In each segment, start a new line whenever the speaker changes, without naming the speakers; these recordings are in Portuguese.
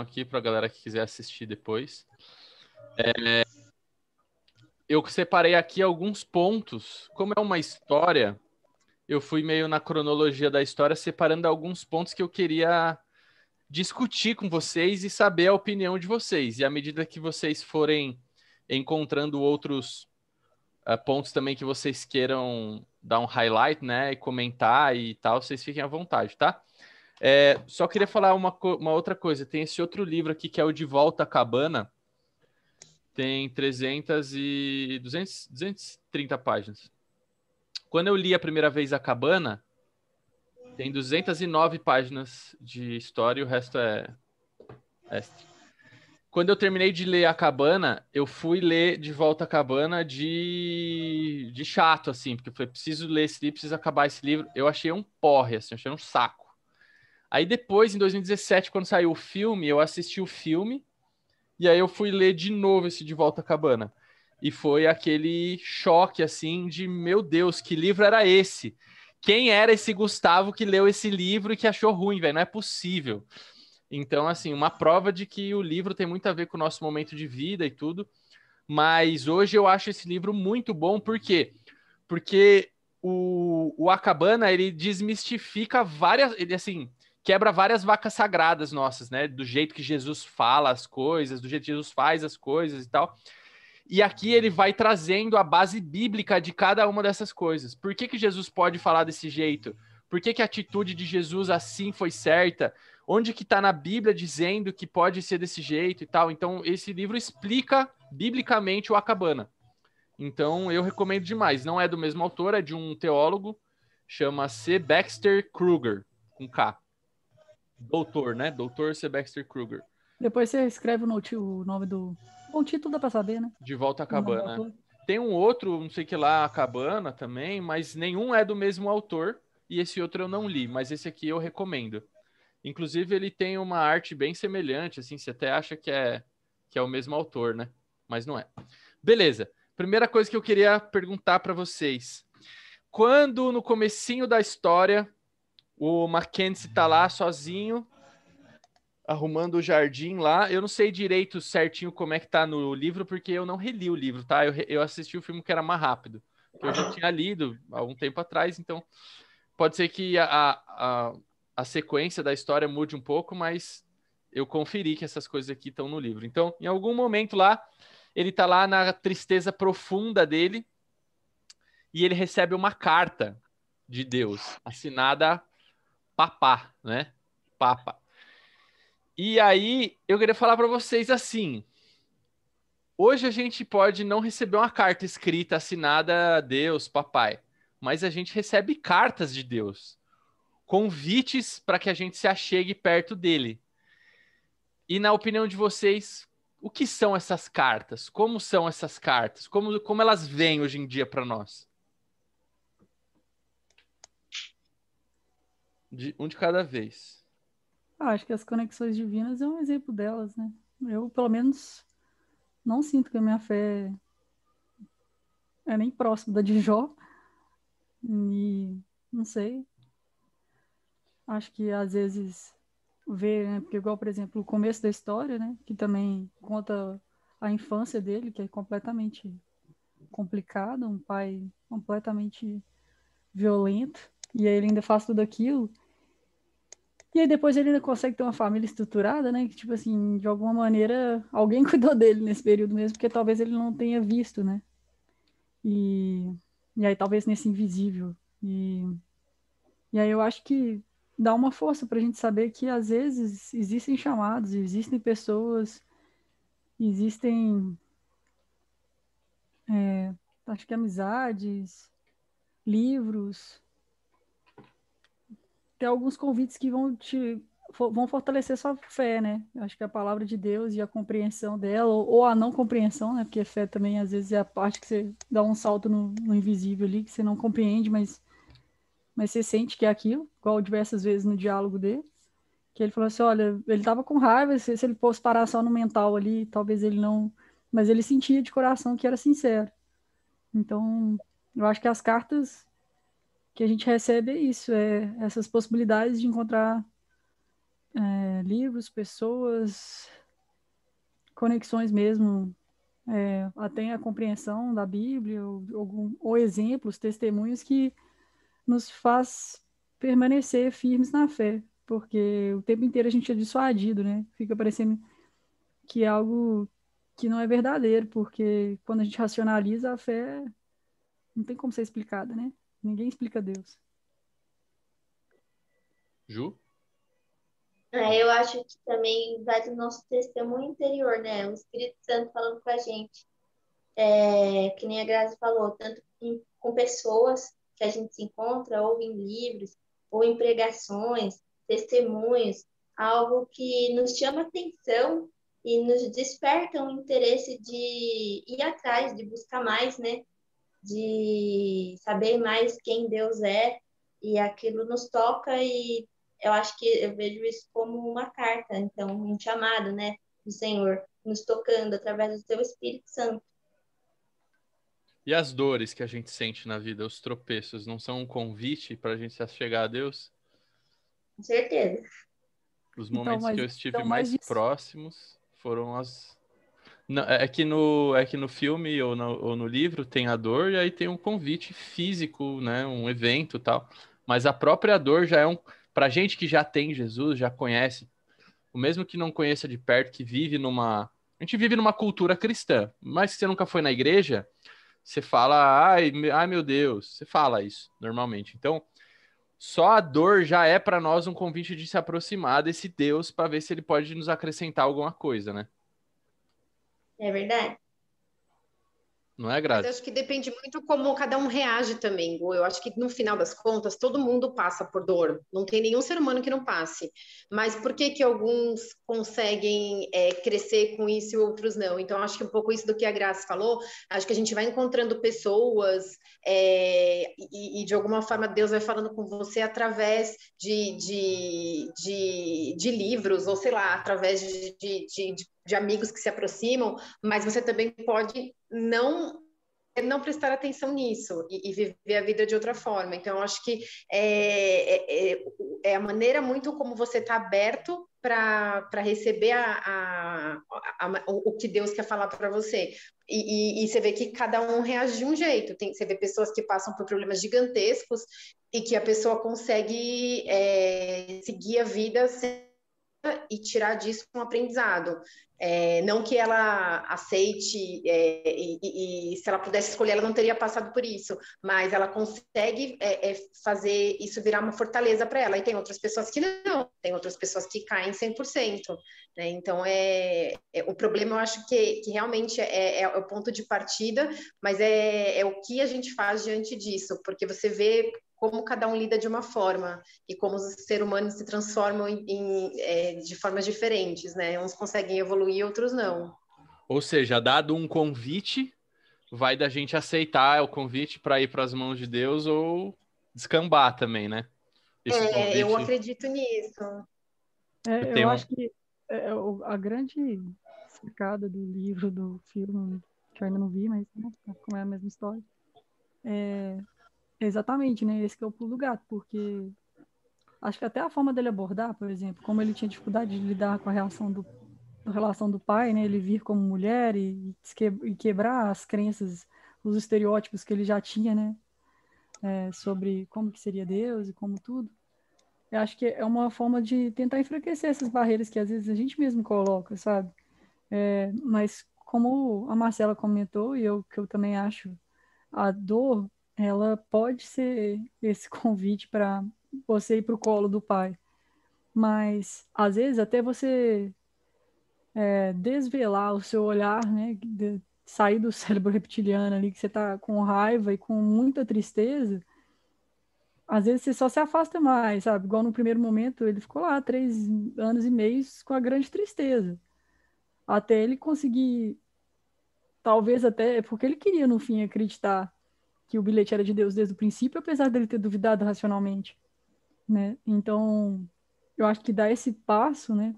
aqui para a galera que quiser assistir depois. É, eu separei aqui alguns pontos. Como é uma história, eu fui meio na cronologia da história, separando alguns pontos que eu queria discutir com vocês e saber a opinião de vocês. E à medida que vocês forem encontrando outros uh, pontos também que vocês queiram dar um highlight, né, e comentar e tal, vocês fiquem à vontade, tá? É, só queria falar uma, uma outra coisa. Tem esse outro livro aqui que é o De Volta à Cabana. Tem 300 e 200, 230 páginas. Quando eu li a primeira vez A Cabana, tem 209 páginas de história e o resto é extra. Quando eu terminei de ler A Cabana, eu fui ler De Volta à Cabana de, de chato, assim, porque eu falei, preciso ler esse livro, preciso acabar esse livro. Eu achei um porre, assim, achei um saco. Aí depois, em 2017, quando saiu o filme, eu assisti o filme e aí eu fui ler de novo esse De Volta à Cabana. E foi aquele choque, assim, de meu Deus, que livro era esse? Quem era esse Gustavo que leu esse livro e que achou ruim, velho? Não é possível. Então, assim, uma prova de que o livro tem muito a ver com o nosso momento de vida e tudo. Mas hoje eu acho esse livro muito bom, por quê? Porque o, o Acabana, ele desmistifica várias. Ele, assim, quebra várias vacas sagradas nossas, né? Do jeito que Jesus fala as coisas, do jeito que Jesus faz as coisas e tal. E aqui ele vai trazendo a base bíblica de cada uma dessas coisas. Por que, que Jesus pode falar desse jeito? Por que, que a atitude de Jesus assim foi certa? Onde que está na Bíblia dizendo que pode ser desse jeito e tal? Então, esse livro explica biblicamente o Acabana. Então, eu recomendo demais. Não é do mesmo autor, é de um teólogo, chama-se Baxter Kruger, com K. Doutor, né? Doutor Sebastian Kruger.
Depois você escreve o nome do. Bom título dá pra saber, né?
De volta à cabana. Tem um outro, não sei que lá, a cabana também, mas nenhum é do mesmo autor. E esse outro eu não li, mas esse aqui eu recomendo. Inclusive, ele tem uma arte bem semelhante, assim, você até acha que é, que é o mesmo autor, né? Mas não é. Beleza. Primeira coisa que eu queria perguntar para vocês. Quando no comecinho da história o Mackenzie tá lá sozinho, arrumando o jardim lá. Eu não sei direito certinho como é que tá no livro, porque eu não reli o livro, tá? Eu, eu assisti o filme que era mais rápido. Eu já tinha lido há um tempo atrás, então pode ser que a, a, a sequência da história mude um pouco, mas eu conferi que essas coisas aqui estão no livro. Então, em algum momento lá, ele tá lá na tristeza profunda dele e ele recebe uma carta de Deus assinada papá, né? Papa. E aí eu queria falar para vocês assim. Hoje a gente pode não receber uma carta escrita, assinada a Deus, papai, mas a gente recebe cartas de Deus, convites para que a gente se achegue perto dele. E na opinião de vocês, o que são essas cartas? Como são essas cartas? Como, como elas vêm hoje em dia para nós? de um de cada vez.
Ah, acho que as conexões divinas é um exemplo delas, né? Eu, pelo menos, não sinto que a minha fé é nem próxima da de Jó. E não sei. Acho que às vezes ver, né? Porque igual, por exemplo, o começo da história, né? Que também conta a infância dele, que é completamente complicada, um pai completamente violento, e aí ele ainda faz tudo aquilo. E aí depois ele ainda consegue ter uma família estruturada, né? Que, tipo assim, de alguma maneira, alguém cuidou dele nesse período mesmo, porque talvez ele não tenha visto, né? E, e aí talvez nesse invisível. E, e aí eu acho que dá uma força para a gente saber que às vezes existem chamados, existem pessoas, existem é, acho que amizades, livros, ter alguns convites que vão te vão fortalecer sua fé, né? Eu acho que a palavra de Deus e a compreensão dela, ou, a não compreensão, né? Porque fé também, às vezes, é a parte que você dá um salto no, no, invisível ali, que você não compreende, mas, mas você sente que é aquilo, igual diversas vezes no diálogo dele. Que ele falou assim: olha, ele tava com raiva, se, se ele fosse parar só no mental ali, talvez ele não. Mas ele sentia de coração que era sincero. Então, eu acho que as cartas que a gente recebe é isso, é essas possibilidades de encontrar é, livros, pessoas, conexões mesmo, é, até a compreensão da Bíblia, ou, ou, ou exemplos, testemunhos que nos faz permanecer firmes na fé, porque o tempo inteiro a gente é dissuadido, né? Fica parecendo que é algo que não é verdadeiro, porque quando a gente racionaliza a fé, não tem como ser explicada, né? Ninguém explica Deus.
Ju?
É, eu acho que também vai do nosso testemunho interior, né? O Espírito Santo falando com a gente. É, que nem a Graça falou, tanto em, com pessoas que a gente se encontra, ou em livros, ou em pregações, testemunhos, algo que nos chama atenção e nos desperta um interesse de ir atrás, de buscar mais, né? de saber mais quem Deus é e aquilo nos toca e eu acho que eu vejo isso como uma carta, então um chamado, né, do Senhor nos tocando através do seu Espírito Santo.
E as dores que a gente sente na vida, os tropeços, não são um convite para a gente se chegar a Deus?
Com certeza.
Os então, momentos então, que eu estive então, mais isso... próximos foram as é, é que no é que no filme ou no, ou no, livro tem a dor e aí tem um convite físico, né, um evento tal. Mas a própria dor já é um para gente que já tem Jesus, já conhece, o mesmo que não conheça de perto, que vive numa a gente vive numa cultura cristã, mas se você nunca foi na igreja, você fala, ai, ai meu Deus, você fala isso normalmente. Então, só a dor já é para nós um convite de se aproximar desse Deus para ver se ele pode nos acrescentar alguma coisa, né? É verdade. Não é, graça. acho
que depende muito como cada um reage também, Eu acho que no final das contas, todo mundo passa por dor. Não tem nenhum ser humano que não passe. Mas por que que alguns conseguem é, crescer com isso e outros não? Então, acho que um pouco isso do que a Graça falou, acho que a gente vai encontrando pessoas é, e, e, de alguma forma, Deus vai falando com você através de, de, de, de livros, ou sei lá, através de, de, de de amigos que se aproximam, mas você também pode não não prestar atenção nisso e, e, viver a vida de outra forma. Então, acho que é, é, é, é, a maneira muito como você está aberto para receber a, a, a, o que Deus quer falar para você. E, e, e, você vê que cada um reage de um jeito. Tem, você vê pessoas que passam por problemas gigantescos e que a pessoa consegue é, seguir a vida sem e tirar disso um aprendizado. É, não que ela aceite é, e, e, e, se ela pudesse escolher, ela não teria passado por isso, mas ela consegue é, é fazer isso virar uma fortaleza para ela. E tem outras pessoas que não, tem outras pessoas que caem 100%. Né? Então, é, é, o problema eu acho que, que realmente é, é o ponto de partida, mas é, o que a gente faz diante disso, porque você vê como cada um lida de uma forma e como os seres humanos se transformam em, em, é, de formas diferentes, né? Uns conseguem evoluir, outros não.
Ou seja, dado um convite, vai da gente aceitar o convite para ir para as mãos de Deus ou descambar também, né? Esse é, convite... eu
acredito nisso.
É, eu, eu acho que é, é a grande sacada do livro, do filme, que eu ainda não vi, mas né, como é a mesma história, é Exatamente, né? Esse que é o pulo do gato, porque acho que até a forma dele abordar, por exemplo, como ele tinha dificuldade de lidar com a reação do a relação do pai, né? Ele vir como mulher e, e quebrar as crenças, os estereótipos que ele já tinha, né? É, sobre como que seria Deus e como tudo. Eu acho que é uma forma de tentar enfraquecer essas barreiras que às vezes a gente mesmo coloca, sabe? É, mas como a Marcela comentou e eu que eu também acho, a dor ela pode ser esse convite para você ir para o colo do pai. Mas, às vezes, até você é, desvelar o seu olhar, né? De, sair do cérebro reptiliano ali, que você tá com raiva e com muita tristeza, às vezes você só se afasta mais, sabe? Igual no primeiro momento, ele ficou lá três anos e meio com a grande tristeza. Até ele conseguir, talvez até, é porque ele queria no fim acreditar que o bilhete era de Deus desde o princípio, apesar dele ter duvidado racionalmente, né? Então, eu acho que dar esse passo, né,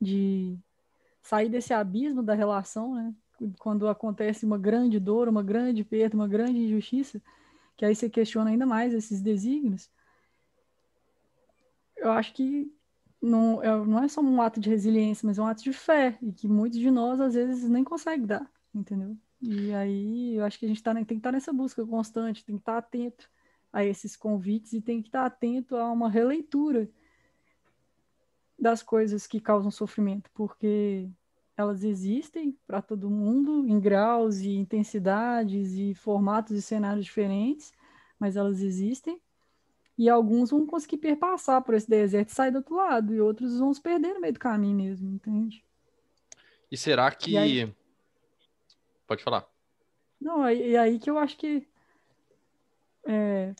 de sair desse abismo da relação, né, quando acontece uma grande dor, uma grande perda, uma grande injustiça, que aí você questiona ainda mais esses desígnios. Eu acho que não, é, não é só um ato de resiliência, mas é um ato de fé, e que muitos de nós, às vezes, nem conseguem dar, entendeu? E aí eu acho que a gente tá, tem que estar tá nessa busca constante, tem que estar tá atento a esses convites e tem que estar tá atento a uma releitura das coisas que causam sofrimento, porque elas existem para todo mundo em graus e intensidades e formatos e cenários diferentes, mas elas existem. E alguns vão conseguir perpassar por esse deserto e sair do outro lado, e outros vão se perder no meio do caminho mesmo, entende?
E será que e aí... Pode falar.
Não, e é, aí que eu acho que. É,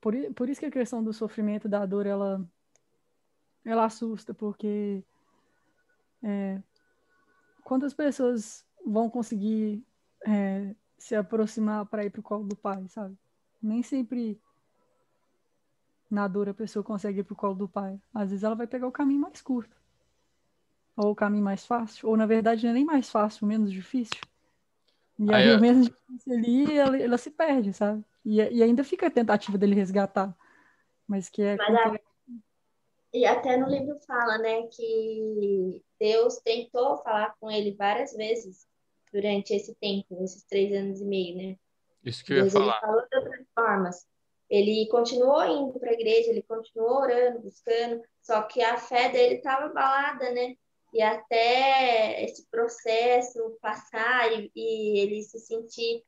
por, por isso que a questão do sofrimento, da dor, ela, ela assusta, porque. É, quantas pessoas vão conseguir é, se aproximar para ir para o colo do pai, sabe? Nem sempre na dor a pessoa consegue ir para o colo do pai. Às vezes ela vai pegar o caminho mais curto, ou o caminho mais fácil, ou na verdade não é nem mais fácil, menos difícil. E aí, a mesmo distância ali, ela, ela, se perde, sabe? E, e ainda fica a tentativa dele resgatar. Mas que é. Mas a...
E até no livro fala, né, que Deus tentou falar com ele várias vezes durante esse tempo, esses três anos e meio, né?
Isso que eu ia falar. Ele falou
de outras formas. Ele continuou indo para a igreja, ele continuou orando, buscando, só que a fé dele estava abalada, né? e até esse processo passar e, e ele se sentir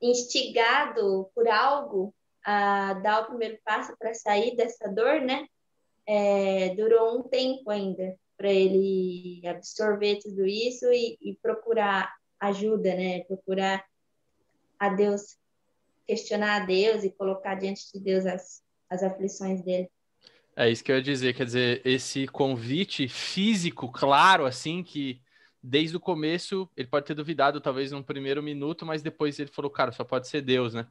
instigado por algo a dar o primeiro passo para sair dessa dor, né? É, durou um tempo ainda para ele absorver tudo isso e, e, procurar ajuda, né? Procurar a Deus, questionar a Deus e colocar diante de Deus as, as aflições dele.
É isso que eu ia dizer, quer dizer, esse convite físico, claro, assim, que desde o começo ele pode ter duvidado, talvez num primeiro minuto, mas depois ele falou, cara, só pode ser Deus, né?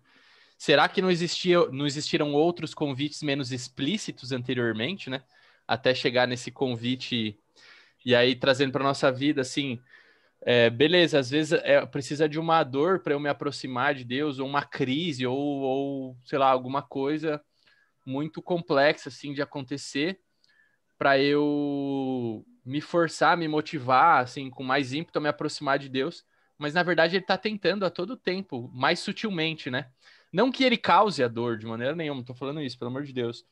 Será que não, existia, não existiram outros convites menos explícitos anteriormente, né? Até chegar nesse convite e aí trazendo para nossa vida, assim, é, beleza, às vezes é, precisa de uma dor para eu me aproximar de Deus, ou uma crise, ou, ou sei lá, alguma coisa muito complexa assim de acontecer para eu me forçar, me motivar, assim, com mais ímpeto a me aproximar de Deus. Mas na verdade ele está tentando a todo tempo, mais sutilmente, né? Não que ele cause a dor de maneira nenhuma, estou falando isso, pelo amor de Deus.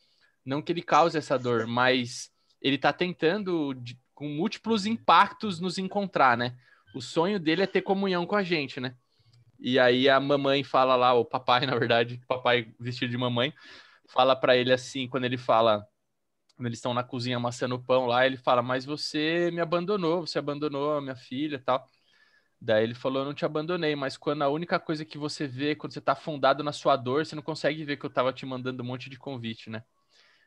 Não que ele cause essa dor, mas ele está tentando de, com múltiplos impactos nos encontrar, né? O sonho dele é ter comunhão com a gente, né? E aí a mamãe fala lá, o papai, na verdade, papai vestido de mamãe, fala para ele assim, quando ele fala, quando eles estão na cozinha amassando pão lá, ele fala: Mas você me abandonou, você abandonou a minha filha tal. Daí ele falou: Eu não te abandonei, mas quando a única coisa que você vê, quando você tá afundado na sua dor, você não consegue ver que eu tava te mandando um monte de convite, né?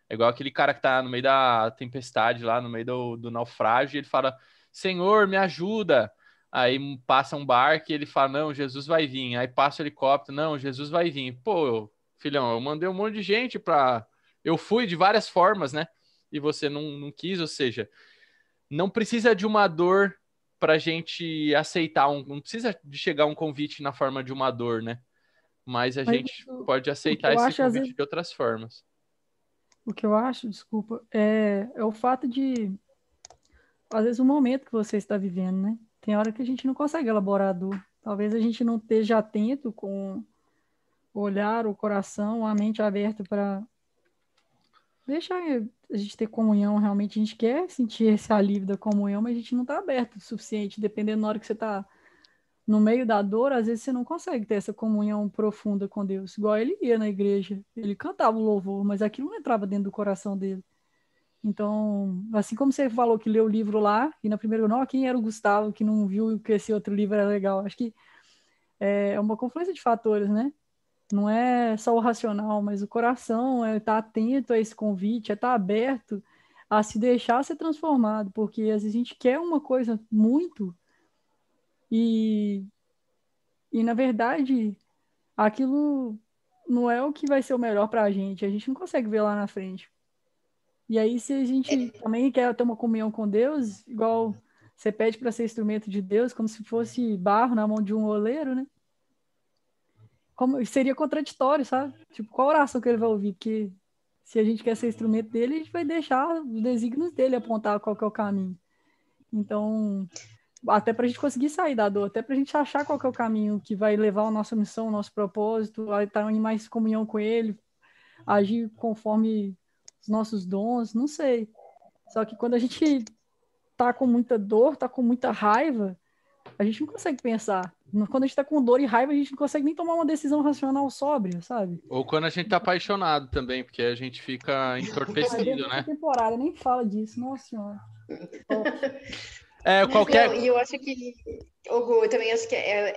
É igual aquele cara que tá no meio da tempestade lá, no meio do, do naufrágio, e ele fala: Senhor, me ajuda. Aí passa um barco e ele fala: Não, Jesus vai vir. Aí passa o helicóptero: Não, Jesus vai vir. Pô, filhão, eu mandei um monte de gente para. Eu fui de várias formas, né? E você não, não quis, ou seja, não precisa de uma dor para gente aceitar um. Não precisa de chegar um convite na forma de uma dor, né? Mas a Mas gente pode aceitar esse acho, convite vezes, de outras formas.
O que eu acho, desculpa, é, é o fato de. Às vezes o momento que você está vivendo, né? Tem hora que a gente não consegue elaborar a dor. Talvez a gente não esteja atento com olhar, o coração, a mente aberta para deixar a gente ter comunhão realmente. A gente quer sentir esse alívio da comunhão, mas a gente não está aberto o suficiente. Dependendo da hora que você está no meio da dor, às vezes você não consegue ter essa comunhão profunda com Deus. Igual ele ia na igreja, ele cantava o louvor, mas aquilo não entrava dentro do coração dele. Então, assim como você falou que leu o livro lá, e na primeira, não, quem era o Gustavo que não viu que esse outro livro era legal? Acho que é, é uma confluência de fatores, né? Não é só o racional, mas o coração é estar tá atento a esse convite, é estar tá aberto a se deixar ser transformado, porque às vezes a gente quer uma coisa muito e, e na verdade, aquilo não é o que vai ser o melhor para a gente, a gente não consegue ver lá na frente. E aí, se a gente é. também quer ter uma comunhão com Deus, igual você pede para ser instrumento de Deus, como se fosse barro na mão de um oleiro, né? como seria contraditório, sabe? Tipo, qual oração que ele vai ouvir? Que se a gente quer ser instrumento dele, a gente vai deixar os desígnios dele apontar qual que é o caminho. Então, até para a gente conseguir sair da dor, até para a gente achar qual que é o caminho que vai levar a nossa missão, o nosso propósito, a estar em mais comunhão com ele, agir conforme os nossos dons, não sei. Só que quando a gente tá com muita dor, tá com muita raiva, a gente não consegue pensar. Quando a gente tá com dor e raiva, a gente não consegue nem tomar uma decisão racional sóbria, sabe?
Ou quando a gente tá apaixonado também, porque a gente fica entorpecido, né?
temporada nem fala disso, nossa senhora.
É, qualquer... Não, e
eu acho que, Hugo, eu também acho que é,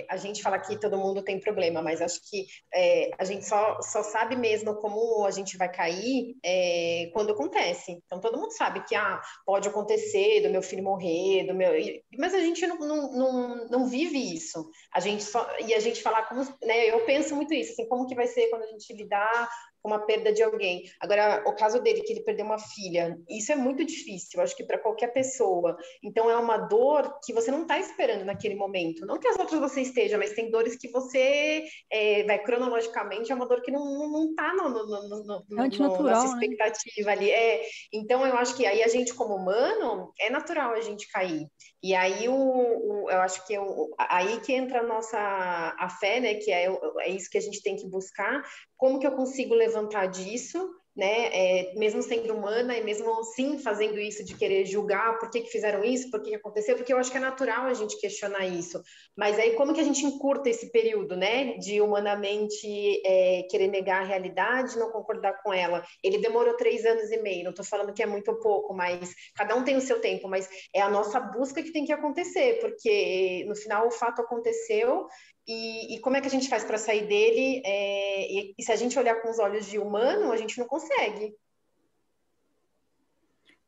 é, a gente fala que todo mundo tem problema, mas acho que é, a gente só, só sabe mesmo como a gente vai cair é, quando acontece. Então, todo mundo sabe que ah, pode acontecer do meu filho morrer, do meu... mas a gente não, não, não, não vive isso. A gente só... E a gente falar como... Né, eu penso muito isso, assim, como que vai ser quando a gente lidar uma perda de alguém. Agora, o caso dele, que ele perdeu uma filha, isso é muito difícil, acho que para qualquer pessoa. Então, é uma dor que você não está esperando naquele momento. Não que as outras você esteja, mas tem dores que você, é, vai cronologicamente, é uma dor que não está não, não tá no, no, no, no, é no nossa né? expectativa né? ali. É, então, eu acho que aí a gente, como humano, é natural a gente cair. E aí o, o eu acho que eu, é aí que entra a nossa a fé, né? Que é, é isso que a gente tem que buscar. Como que eu consigo levantar disso? né? É, mesmo sendo humana e mesmo sim fazendo isso de querer julgar por que, que fizeram isso, por que, que aconteceu, porque eu acho que é natural a gente questionar isso. Mas aí como que a gente encurta esse período, né? De humanamente é, querer negar a realidade, não concordar com ela. Ele demorou três anos e meio. Não estou falando que é muito pouco, mas cada um tem o seu tempo. Mas é a nossa busca que tem que acontecer, porque no final o fato aconteceu e, e, como é que a gente faz para sair dele? É, e, e, se a gente olhar com os olhos de humano, a gente não consegue.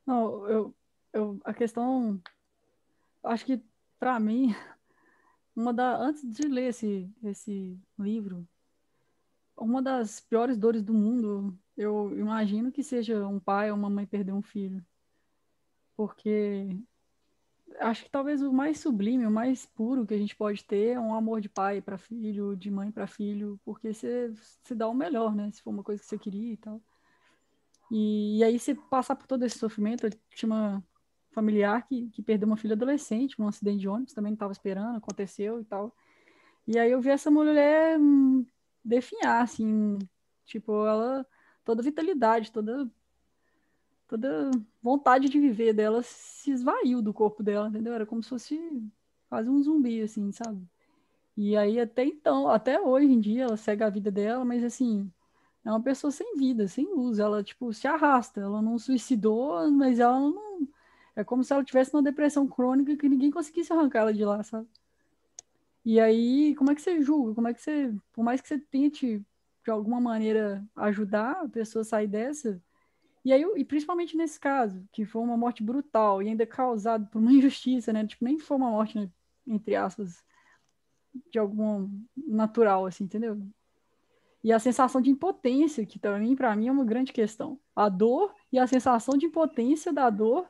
Não, eu, eu a questão, acho que para mim, uma da antes de ler esse esse livro, uma das piores dores do mundo, eu imagino que seja um pai ou uma mãe perder um filho, porque acho que talvez o mais sublime, o mais puro que a gente pode ter é um amor de pai para filho, de mãe para filho, porque você se dá o melhor, né? Se for uma coisa que você queria e tal. E, e aí você passar por todo esse sofrimento, eu tinha uma familiar que, que perdeu uma filha adolescente, um acidente de ônibus, também não estava esperando, aconteceu e tal. E aí eu vi essa mulher hum, definhar, assim, tipo, ela toda vitalidade, toda toda vontade de viver dela se esvaiu do corpo dela, entendeu? Era como se fosse quase um zumbi, assim, sabe? E aí até então, até hoje em dia, ela segue a vida dela, mas assim, é uma pessoa sem vida, sem luz. Ela, tipo, se arrasta. Ela não suicidou, mas ela não. É como se ela tivesse uma depressão crônica que ninguém conseguisse arrancar ela de lá, sabe? E aí, como é que você julga? Como é que você. Por mais que você tente, de alguma maneira, ajudar a pessoa a sair dessa, e aí, e principalmente nesse caso, que foi uma morte brutal e ainda causada por uma injustiça, né? Tipo, nem foi uma morte, né? entre aspas, de algum natural, assim, entendeu? E a sensação de impotência, que também para mim é uma grande questão. A dor e a sensação de impotência da dor,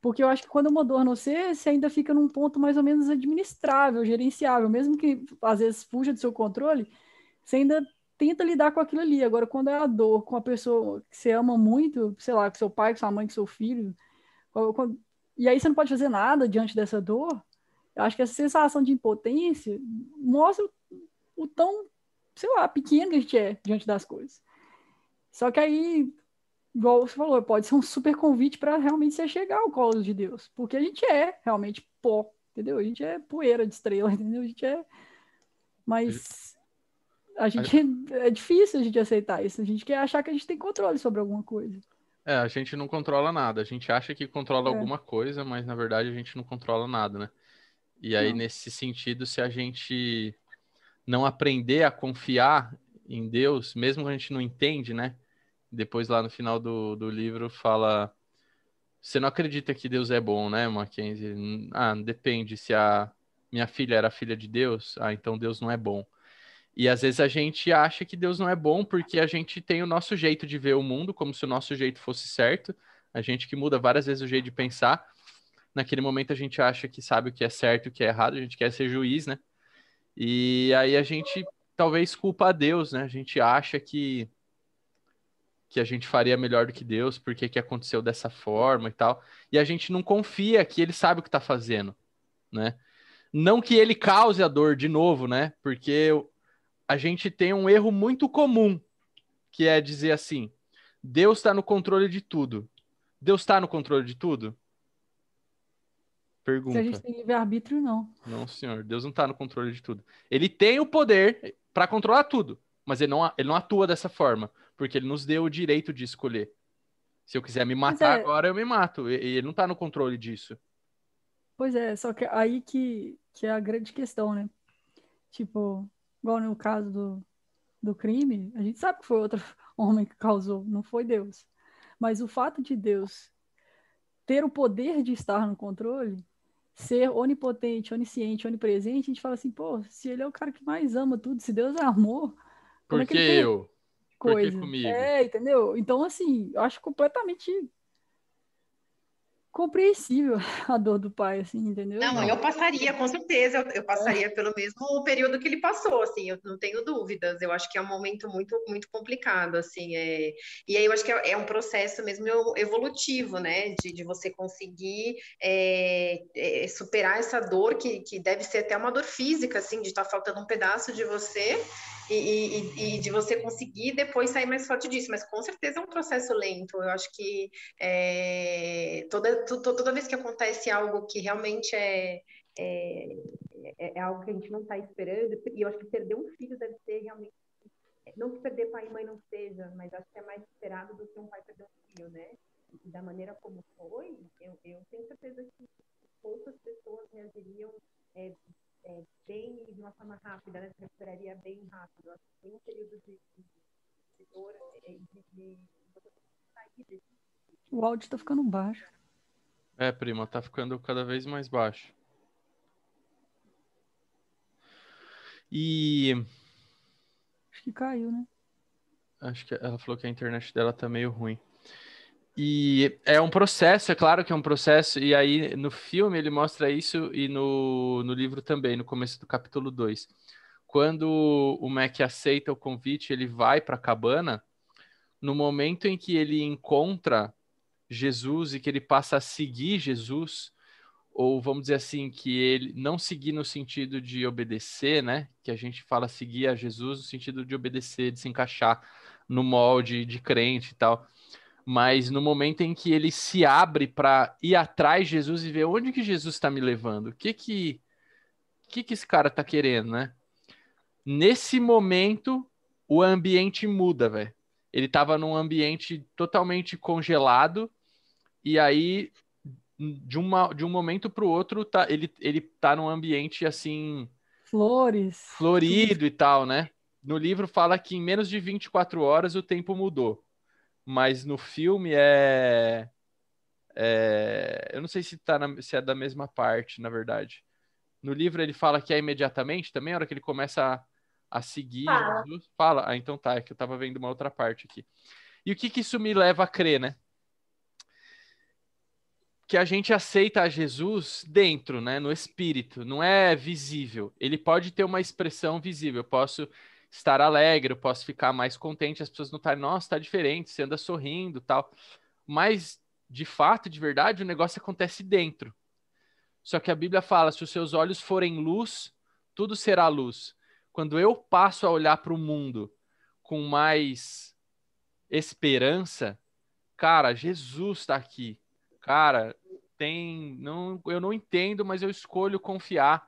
porque eu acho que quando uma dor não ser, você ainda fica num ponto mais ou menos administrável, gerenciável, mesmo que às vezes fuja do seu controle, você ainda tenta lidar com aquilo ali. Agora, quando é a dor com a pessoa que você ama muito, sei lá, com seu pai, com sua mãe, com seu filho, quando... e aí você não pode fazer nada diante dessa dor, eu acho que essa sensação de impotência mostra o, tão, sei lá, pequeno que a gente é diante das coisas. Só que aí, igual você falou, pode ser um super convite para realmente você chegar ao colo de Deus, porque a gente é realmente pó, entendeu? A gente é poeira de estrela, entendeu? A gente é. Mas a gente é difícil a gente aceitar isso. A gente quer achar que a gente tem controle sobre alguma coisa.
É, a gente não controla nada. A gente acha que controla é. alguma coisa, mas na verdade a gente não controla nada, né? E aí, não. nesse sentido, se a gente não aprender a confiar em Deus, mesmo que a gente não entende, né? Depois lá no final do, do livro fala. Você não acredita que Deus é bom, né, Mackenzie? Ah, depende. Se a minha filha era filha de Deus, ah, então Deus não é bom. E às vezes a gente acha que Deus não é bom porque a gente tem o nosso jeito de ver o mundo, como se o nosso jeito fosse certo. A gente que muda várias vezes o jeito de pensar. Naquele momento a gente acha que sabe o que é certo e o que é errado, a gente quer ser juiz, né? E aí a gente talvez culpa a Deus, né? A gente acha que que a gente faria melhor do que Deus, porque que aconteceu dessa forma e tal. E a gente não confia que ele sabe o que está fazendo, né? Não que ele cause a dor de novo, né? Porque a gente tem um erro muito comum, que é dizer assim: Deus está no controle de tudo. Deus está no controle de tudo? Pergunta. Se a gente tem
livre-arbítrio, não.
Não, senhor. Deus não está no controle de tudo. Ele tem o poder para controlar tudo, mas ele não, ele não atua dessa forma, porque ele nos deu o direito de escolher. Se eu quiser me matar é... agora, eu me mato. E ele não está no controle disso.
Pois é, só que é aí que, que é a grande questão, né? Tipo, Igual no caso do, do crime, a gente sabe que foi outro homem que causou, não foi Deus. Mas o fato de Deus ter o poder de estar no controle, ser onipotente, onisciente, onipresente, a gente fala assim, pô, se ele é o cara que mais ama tudo, se Deus é amor,
como que, é que eu? Coisa. Por que comigo?
É, entendeu? Então, assim, eu acho completamente compreensível a dor do pai, assim, entendeu? Não, eu passaria, com
certeza, eu, eu é. passaria é. pelo mesmo período que ele passou, assim, eu não tenho dúvidas, eu acho que é um momento muito, muito complicado, assim, é... e aí eu acho que é, é um processo mesmo evolutivo, né, de, de você conseguir é, é superar essa dor que, que deve ser até uma dor física, assim, de estar tá faltando um pedaço de você, e, e, e, de você conseguir depois sair mais forte disso, mas com certeza é um processo lento. Eu acho que é, toda, to, toda vez que acontece algo que realmente é, é, é, é algo que a gente não está esperando, e eu acho que perder um filho deve ser realmente. É, não que perder pai e mãe não seja, mas acho que é mais esperado do que um pai perder um filho, né? E da maneira como foi, eu, eu tenho certeza que poucas pessoas reagiriam é, é, bem de uma forma rápida, né? Se recuperaria bem rápido. Acho que tem um período de, de dor, de, de,
de, de O áudio está ficando baixo.
É, prima, está ficando cada vez mais baixo. E.
Acho que caiu, né?
Acho que ela falou que a internet dela tá meio ruim. E é um processo, é claro que é um processo, e aí no filme ele mostra isso e no, no livro também, no começo do capítulo 2. Quando o Mac aceita o convite, ele vai para a cabana. No momento em que ele encontra Jesus e que ele passa a seguir Jesus, ou vamos dizer assim, que ele não seguir no sentido de obedecer, né? Que a gente fala seguir a Jesus no sentido de obedecer, de se encaixar no molde de crente e tal mas no momento em que ele se abre para ir atrás de Jesus e ver onde que Jesus está me levando, o que que, que que esse cara tá querendo, né? Nesse momento, o ambiente muda, velho. Ele estava num ambiente totalmente congelado e aí de, uma, de um momento para o outro tá, ele ele tá num ambiente assim flores, florido e tal, né? No livro fala que em menos de 24 horas o tempo mudou mas no filme é, é eu não sei se tá na, se é da mesma parte, na verdade. No livro ele fala que é imediatamente também, a hora que ele começa a, a seguir, fala. Jesus, fala. Ah, então tá, é que eu tava vendo uma outra parte aqui. E o que que isso me leva a crer, né? que a gente aceita a Jesus dentro, né, no espírito, não é visível. Ele pode ter uma expressão visível. Eu posso estar alegre, eu posso ficar mais contente, as pessoas notarem, nossa, tá diferente, você anda sorrindo tal. Mas, de fato, de verdade, o negócio acontece dentro. Só que a Bíblia fala: se os seus olhos forem luz, tudo será luz. Quando eu passo a olhar para o mundo com mais esperança, cara, Jesus está aqui. Cara, tem, não, eu não entendo, mas eu escolho confiar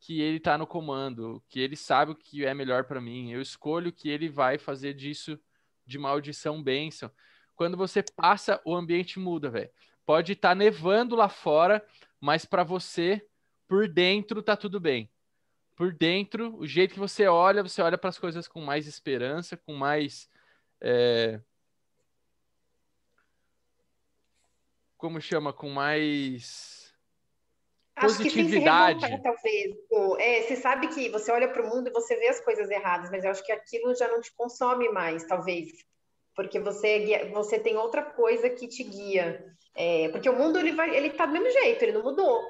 que ele está no comando, que ele sabe o que é melhor para mim. Eu escolho que ele vai fazer disso de maldição bênção. Quando você passa, o ambiente muda, velho. Pode estar tá nevando lá fora, mas para você, por dentro tá tudo bem. Por dentro, o jeito que você olha, você olha para as coisas com mais esperança, com mais é... como chama, com mais Acho que se talvez.
É, você sabe que você olha para o mundo e você vê as coisas erradas, mas eu acho que aquilo já não te consome mais, talvez. Porque você, você tem outra coisa que te guia. É, porque o mundo, ele, vai, ele tá do mesmo jeito, ele não mudou.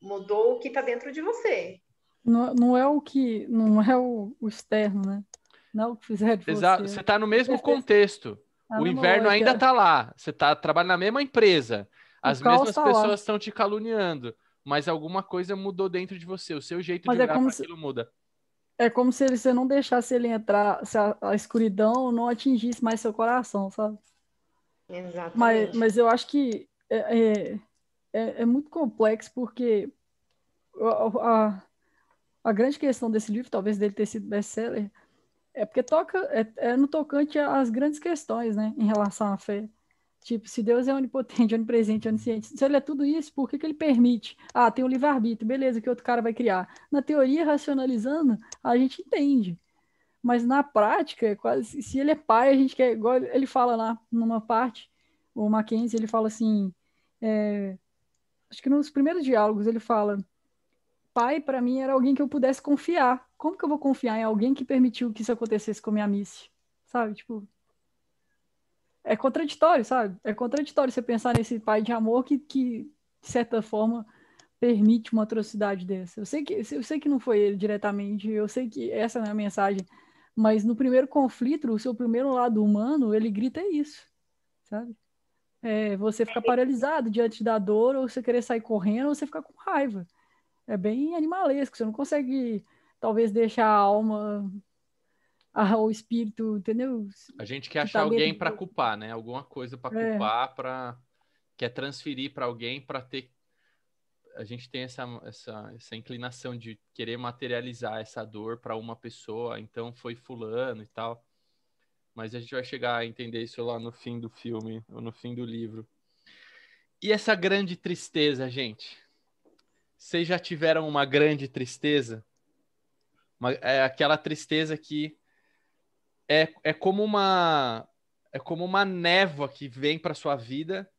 Mudou o que está dentro de você.
Não, não, é o que... Não é o, o externo, né? Não é o que fizeram de Exato. Você está
no mesmo tá contexto.
Tá o inverno ainda está
lá. Você está trabalhando na mesma empresa. As mesmas tá pessoas estão te caluniando mas alguma coisa mudou dentro de você, o seu jeito mas de é olhar para se... aquilo muda.
É como se você não deixasse ele entrar, se a, a escuridão não atingisse mais seu coração, sabe?
Exato. Mas, mas
eu acho que é, é, é, é muito complexo, porque a, a, a, grande questão desse livro, talvez dele ter sido best-seller, é porque toca é, é no tocante às grandes questões, né, em relação à fé. Tipo, se Deus é onipotente, onipresente, onisciente, se ele é tudo isso, por que, que ele permite? Ah, tem o um livre-arbítrio, beleza, que outro cara vai criar. Na teoria, racionalizando, a gente entende. Mas na prática, é quase, se ele é pai, a gente quer. Igual ele fala lá numa parte, o Mackenzie, ele fala assim. É, acho que nos primeiros diálogos ele fala: pai, para mim, era alguém que eu pudesse confiar. Como que eu vou confiar em alguém que permitiu que isso acontecesse com a minha missa? Sabe? Tipo, é contraditório, sabe? É contraditório você pensar nesse pai de amor que, que de certa forma, permite uma atrocidade dessa. Eu sei que, eu sei que não foi ele diretamente, eu sei que essa não é a mensagem, mas no primeiro conflito, o seu primeiro lado humano, ele grita é isso, sabe? É, você ficar é. paralisado diante da dor, ou você querer sair correndo, ou você ficar com raiva. É bem animalesco, você não consegue, talvez, deixar a alma ao espírito, entendeu? A
gente quer que achar tá alguém para culpar, né? Alguma coisa para é. culpar, é. para quer transferir para alguém para ter a gente tem essa, essa, essa inclinação de querer materializar essa dor para uma pessoa, então foi fulano e tal. Mas a gente vai chegar a entender isso lá no fim do filme, ou no fim do livro. E essa grande tristeza, gente? Vocês já tiveram uma grande tristeza? Uma, é aquela tristeza que é, é como uma é como uma névoa que vem para sua vida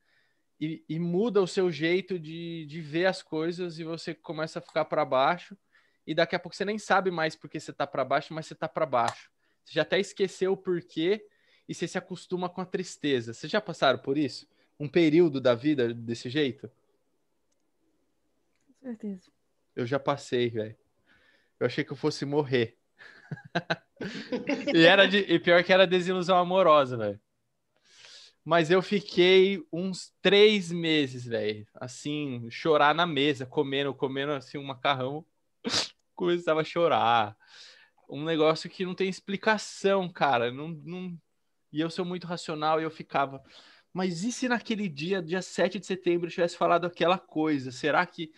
e, e, muda o seu jeito de, de ver as coisas e você começa a ficar para baixo e daqui a pouco você nem sabe mais porque você está para baixo, mas você está para baixo. Você já até esqueceu o porquê e você se acostuma com a tristeza. Vocês já passaram por isso? Um período da vida desse jeito? Com certeza. Eu já passei, velho. Eu achei que eu fosse morrer. e, era de, e pior que era desilusão amorosa, velho. Mas eu fiquei uns três meses, velho. Assim, chorar na mesa, comendo, comendo assim um macarrão. Começava a chorar. Um negócio que não tem explicação, cara. Não, não... E eu sou muito racional e eu ficava. Mas e se naquele dia, dia 7 de setembro, eu tivesse falado aquela coisa? Será que.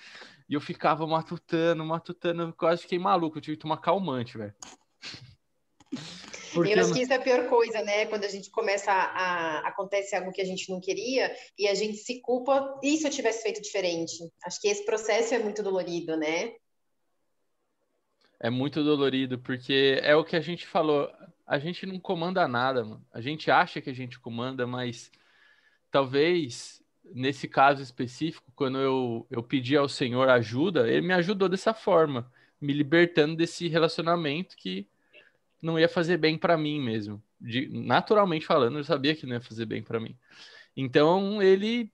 E eu ficava matutando, matutando, eu quase fiquei maluco. Eu tive que tomar calmante, velho. Porque... Eu acho que isso
é a pior coisa, né? Quando a gente começa a, a, acontece algo que a gente não queria e a gente se culpa. E se eu tivesse feito diferente? Acho que esse processo é muito dolorido, né?
É muito dolorido porque é o que a gente falou. A gente não comanda nada, mano. A gente acha que a gente comanda, mas talvez nesse caso específico, quando eu, eu pedi ao Senhor ajuda, ele me ajudou dessa forma, me libertando desse relacionamento que não ia fazer bem para mim mesmo. De, naturalmente falando, eu sabia que não ia fazer bem para mim. Então ele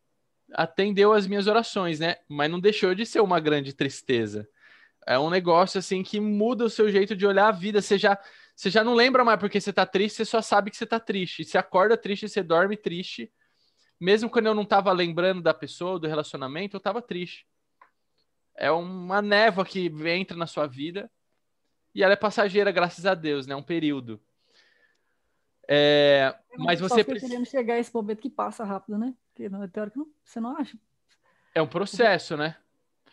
atendeu as minhas orações, né? Mas não deixou de ser uma grande tristeza. É um negócio assim que muda o seu jeito de olhar a vida. Você já, você já não lembra mais porque você tá triste, você só sabe que você tá triste. Você acorda triste, você dorme triste. Mesmo quando eu não tava lembrando da pessoa, do relacionamento, eu tava triste. É uma névoa que entra na sua vida e ela é passageira, graças a Deus, né? Um período. É, é mas você Só precisa.
querendo chegar a esse momento que passa rápido, né? Porque não, teórico, é não, você não acha.
É um processo, né?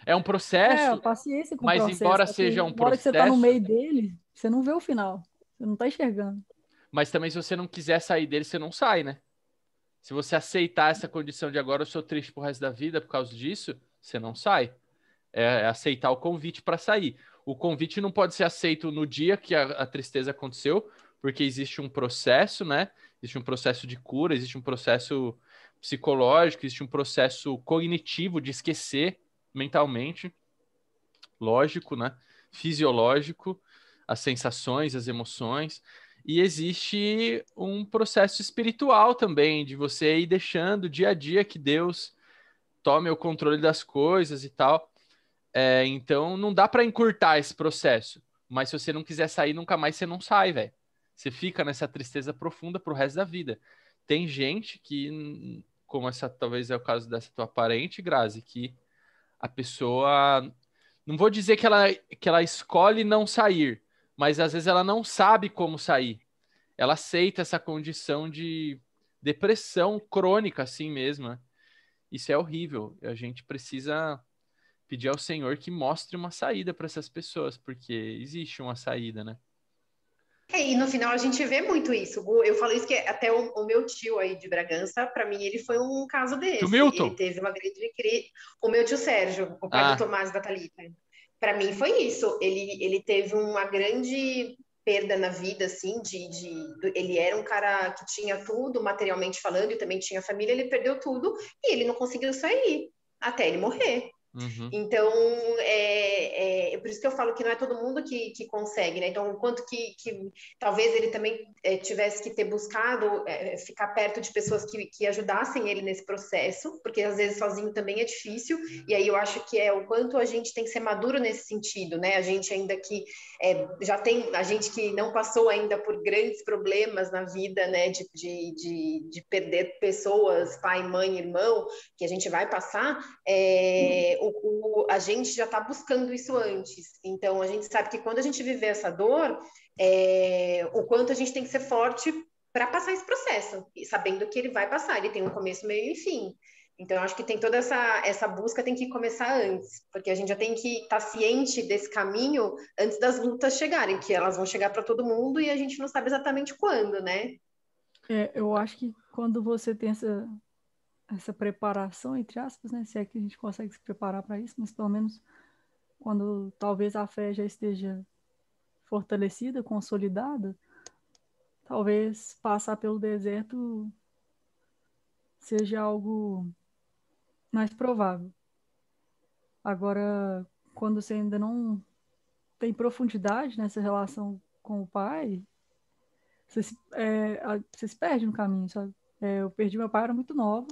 É um é, processo. É, paciência com mas processo, embora seja um processo. Na hora que você tá no meio
né? dele, você não vê o final. Você não tá enxergando.
Mas também, se você não quiser sair dele, você não sai, né? Se você aceitar essa condição de agora, eu sou triste pro resto da vida por causa disso, você não sai. É aceitar o convite para sair o convite não pode ser aceito no dia que a, a tristeza aconteceu, porque existe um processo, né? Existe um processo de cura, existe um processo psicológico, existe um processo cognitivo de esquecer mentalmente, lógico, né? Fisiológico, as sensações, as emoções. E existe um processo espiritual também, de você ir deixando dia a dia que Deus tome o controle das coisas e tal. É, então não dá para encurtar esse processo. Mas se você não quiser sair nunca mais, você não sai, velho. Você fica nessa tristeza profunda pro resto da vida. Tem gente que, como essa talvez é o caso dessa tua parente, Grazi, que a pessoa. Não vou dizer que ela, que ela escolhe não sair, mas às vezes ela não sabe como sair. Ela aceita essa condição de depressão crônica, assim mesmo. Né? Isso é horrível. A gente precisa pedir ao Senhor que mostre uma saída para essas pessoas, porque existe uma saída, né?
É, e no final a gente vê muito isso. Eu falo isso que até o, o meu tio aí de Bragança, para mim ele foi um caso desse. O Milton? Ele teve uma grande crise. O meu tio Sérgio, o pai ah. do Tomás da Talita. Para mim foi isso. Ele, ele teve uma grande perda na vida, assim, de, de, ele era um cara que tinha tudo materialmente falando e também tinha família. Ele perdeu tudo e ele não conseguiu sair até ele morrer. Uhum. Então, é, é, é, por isso que eu falo que não é todo mundo que, que consegue, né? Então, quanto que, que talvez ele também é, tivesse que ter buscado é, é, ficar perto de pessoas que, que ajudassem ele nesse processo, porque às vezes sozinho também é difícil, e aí eu acho que é o quanto a gente tem que ser maduro nesse sentido, né? A gente ainda que é, já tem, a gente que não passou ainda por grandes problemas na vida, né? De, de, de, de perder pessoas, pai, mãe, irmão, que a gente vai passar, é, uhum o, o, a gente já está buscando isso antes. Então, a gente sabe que quando a gente viver essa dor, é, o quanto a gente tem que ser forte para passar esse processo, sabendo que ele vai passar, ele tem um começo, meio e fim. Então, eu acho que tem toda essa, essa busca tem que começar antes, porque a gente já tem que estar tá ciente desse caminho antes das lutas chegarem, que elas vão chegar para todo mundo e a gente não sabe exatamente quando, né?
É, eu acho que quando você tem essa, essa preparação, entre aspas, né? Se é que a gente consegue se preparar para isso, mas pelo menos quando talvez a fé já esteja fortalecida, consolidada, talvez passar pelo deserto seja algo mais provável. Agora, quando você ainda não tem profundidade nessa relação com o pai, você se, é, você se perde no caminho, sabe? É, eu perdi meu pai, era muito nova.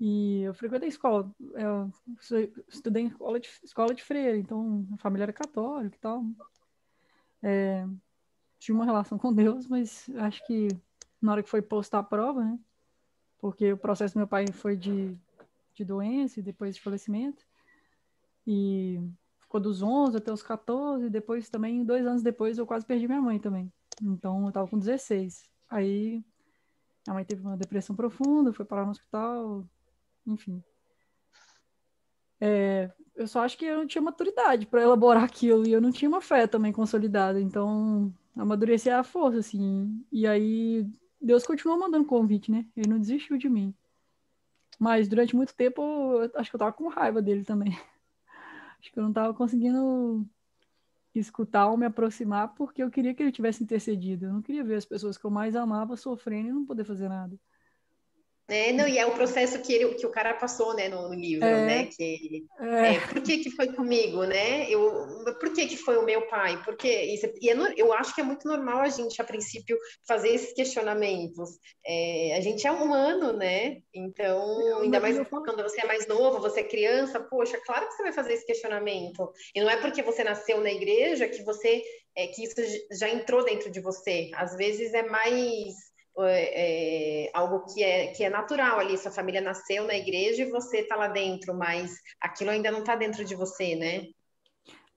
E eu frequentei escola, é, eu estudei em escola de, escola de freira, então a família era católica e tal. É, tinha uma relação com Deus, mas acho que na hora que foi postar a prova, né? Porque o processo do meu pai foi de, de doença e depois de falecimento. E ficou dos 11 até os 14, e depois também, dois anos depois, eu quase perdi minha mãe também. Então eu tava com 16. Aí a mãe teve uma depressão profunda, foi parar no hospital, enfim. É, eu só acho que eu não tinha maturidade para elaborar aquilo e eu não tinha uma fé também consolidada, então amadurecer é a força, assim. E aí Deus continuou mandando convite, né? Ele não desistiu de mim. Mas durante muito tempo, acho que eu tava com raiva dele também. Acho que eu não tava conseguindo escutar ou me aproximar porque eu queria que ele tivesse intercedido. Eu não queria ver as pessoas que eu mais amava sofrendo e não poder fazer nada.
Né? Não, e é o processo que, ele, que o cara passou né, no, no livro, é, né? Que, é. É, por que, que foi comigo, né? Eu, por que, que foi o meu pai? porque isso, e é eu acho que é muito normal a gente, a princípio, fazer esses questionamentos. É, a gente é humano, né? Então, é, ainda mais quando você é mais novo, você é criança, poxa, claro que você vai fazer esse questionamento. E não é porque você nasceu na igreja que você que isso já entrou dentro de você. Às vezes é mais é, é, algo que é, que é natural ali, sua família nasceu na igreja e você está lá dentro, mas aquilo ainda não está dentro de você, né?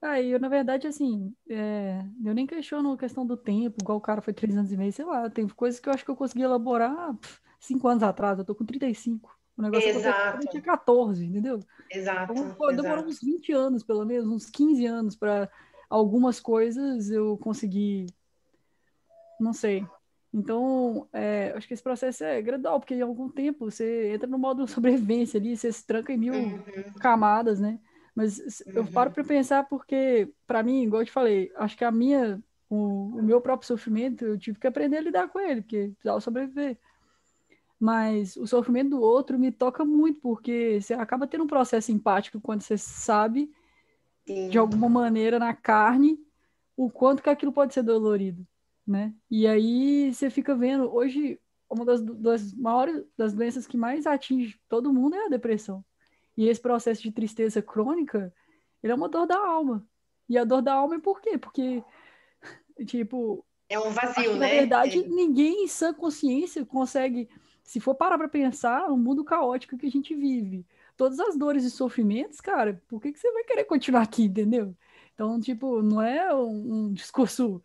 Ah, eu, na verdade, assim, é, eu nem questiono a questão do tempo, igual o cara foi três anos e meio, sei lá, tem coisas que eu acho que eu consegui elaborar pff, cinco anos atrás, eu tô com 35. O negócio exato. eu tinha 14, entendeu? Exato. Então, pô, exato. demorou uns 20 anos, pelo menos, uns 15 anos para algumas coisas eu conseguir, não sei, então, é, acho que esse processo é gradual, porque em algum tempo você entra no modo sobrevivência ali, você se tranca em mil uhum. camadas, né? Mas eu paro para uhum. pensar porque, para mim, igual eu te falei, acho que a minha, o, o, meu próprio sofrimento, eu tive que aprender a lidar com ele, porque precisava sobreviver. Mas o sofrimento do outro me toca muito, porque você acaba tendo um processo empático quando você sabe, Sim. de alguma maneira, na carne, o quanto que aquilo pode ser dolorido né? E aí você fica vendo, hoje, uma das, das maiores, das doenças que mais atinge todo mundo é a depressão. E esse processo de tristeza crônica, ele é uma dor da alma. E a dor da alma é por quê? Porque, tipo... É um vazio, acho, né? Na verdade, é. ninguém em sã consciência consegue... Se for parar para pensar, o é um mundo caótico que a gente vive, todas as dores e sofrimentos, cara, por que, que você vai querer continuar aqui, entendeu? Então, tipo, não é um, um discurso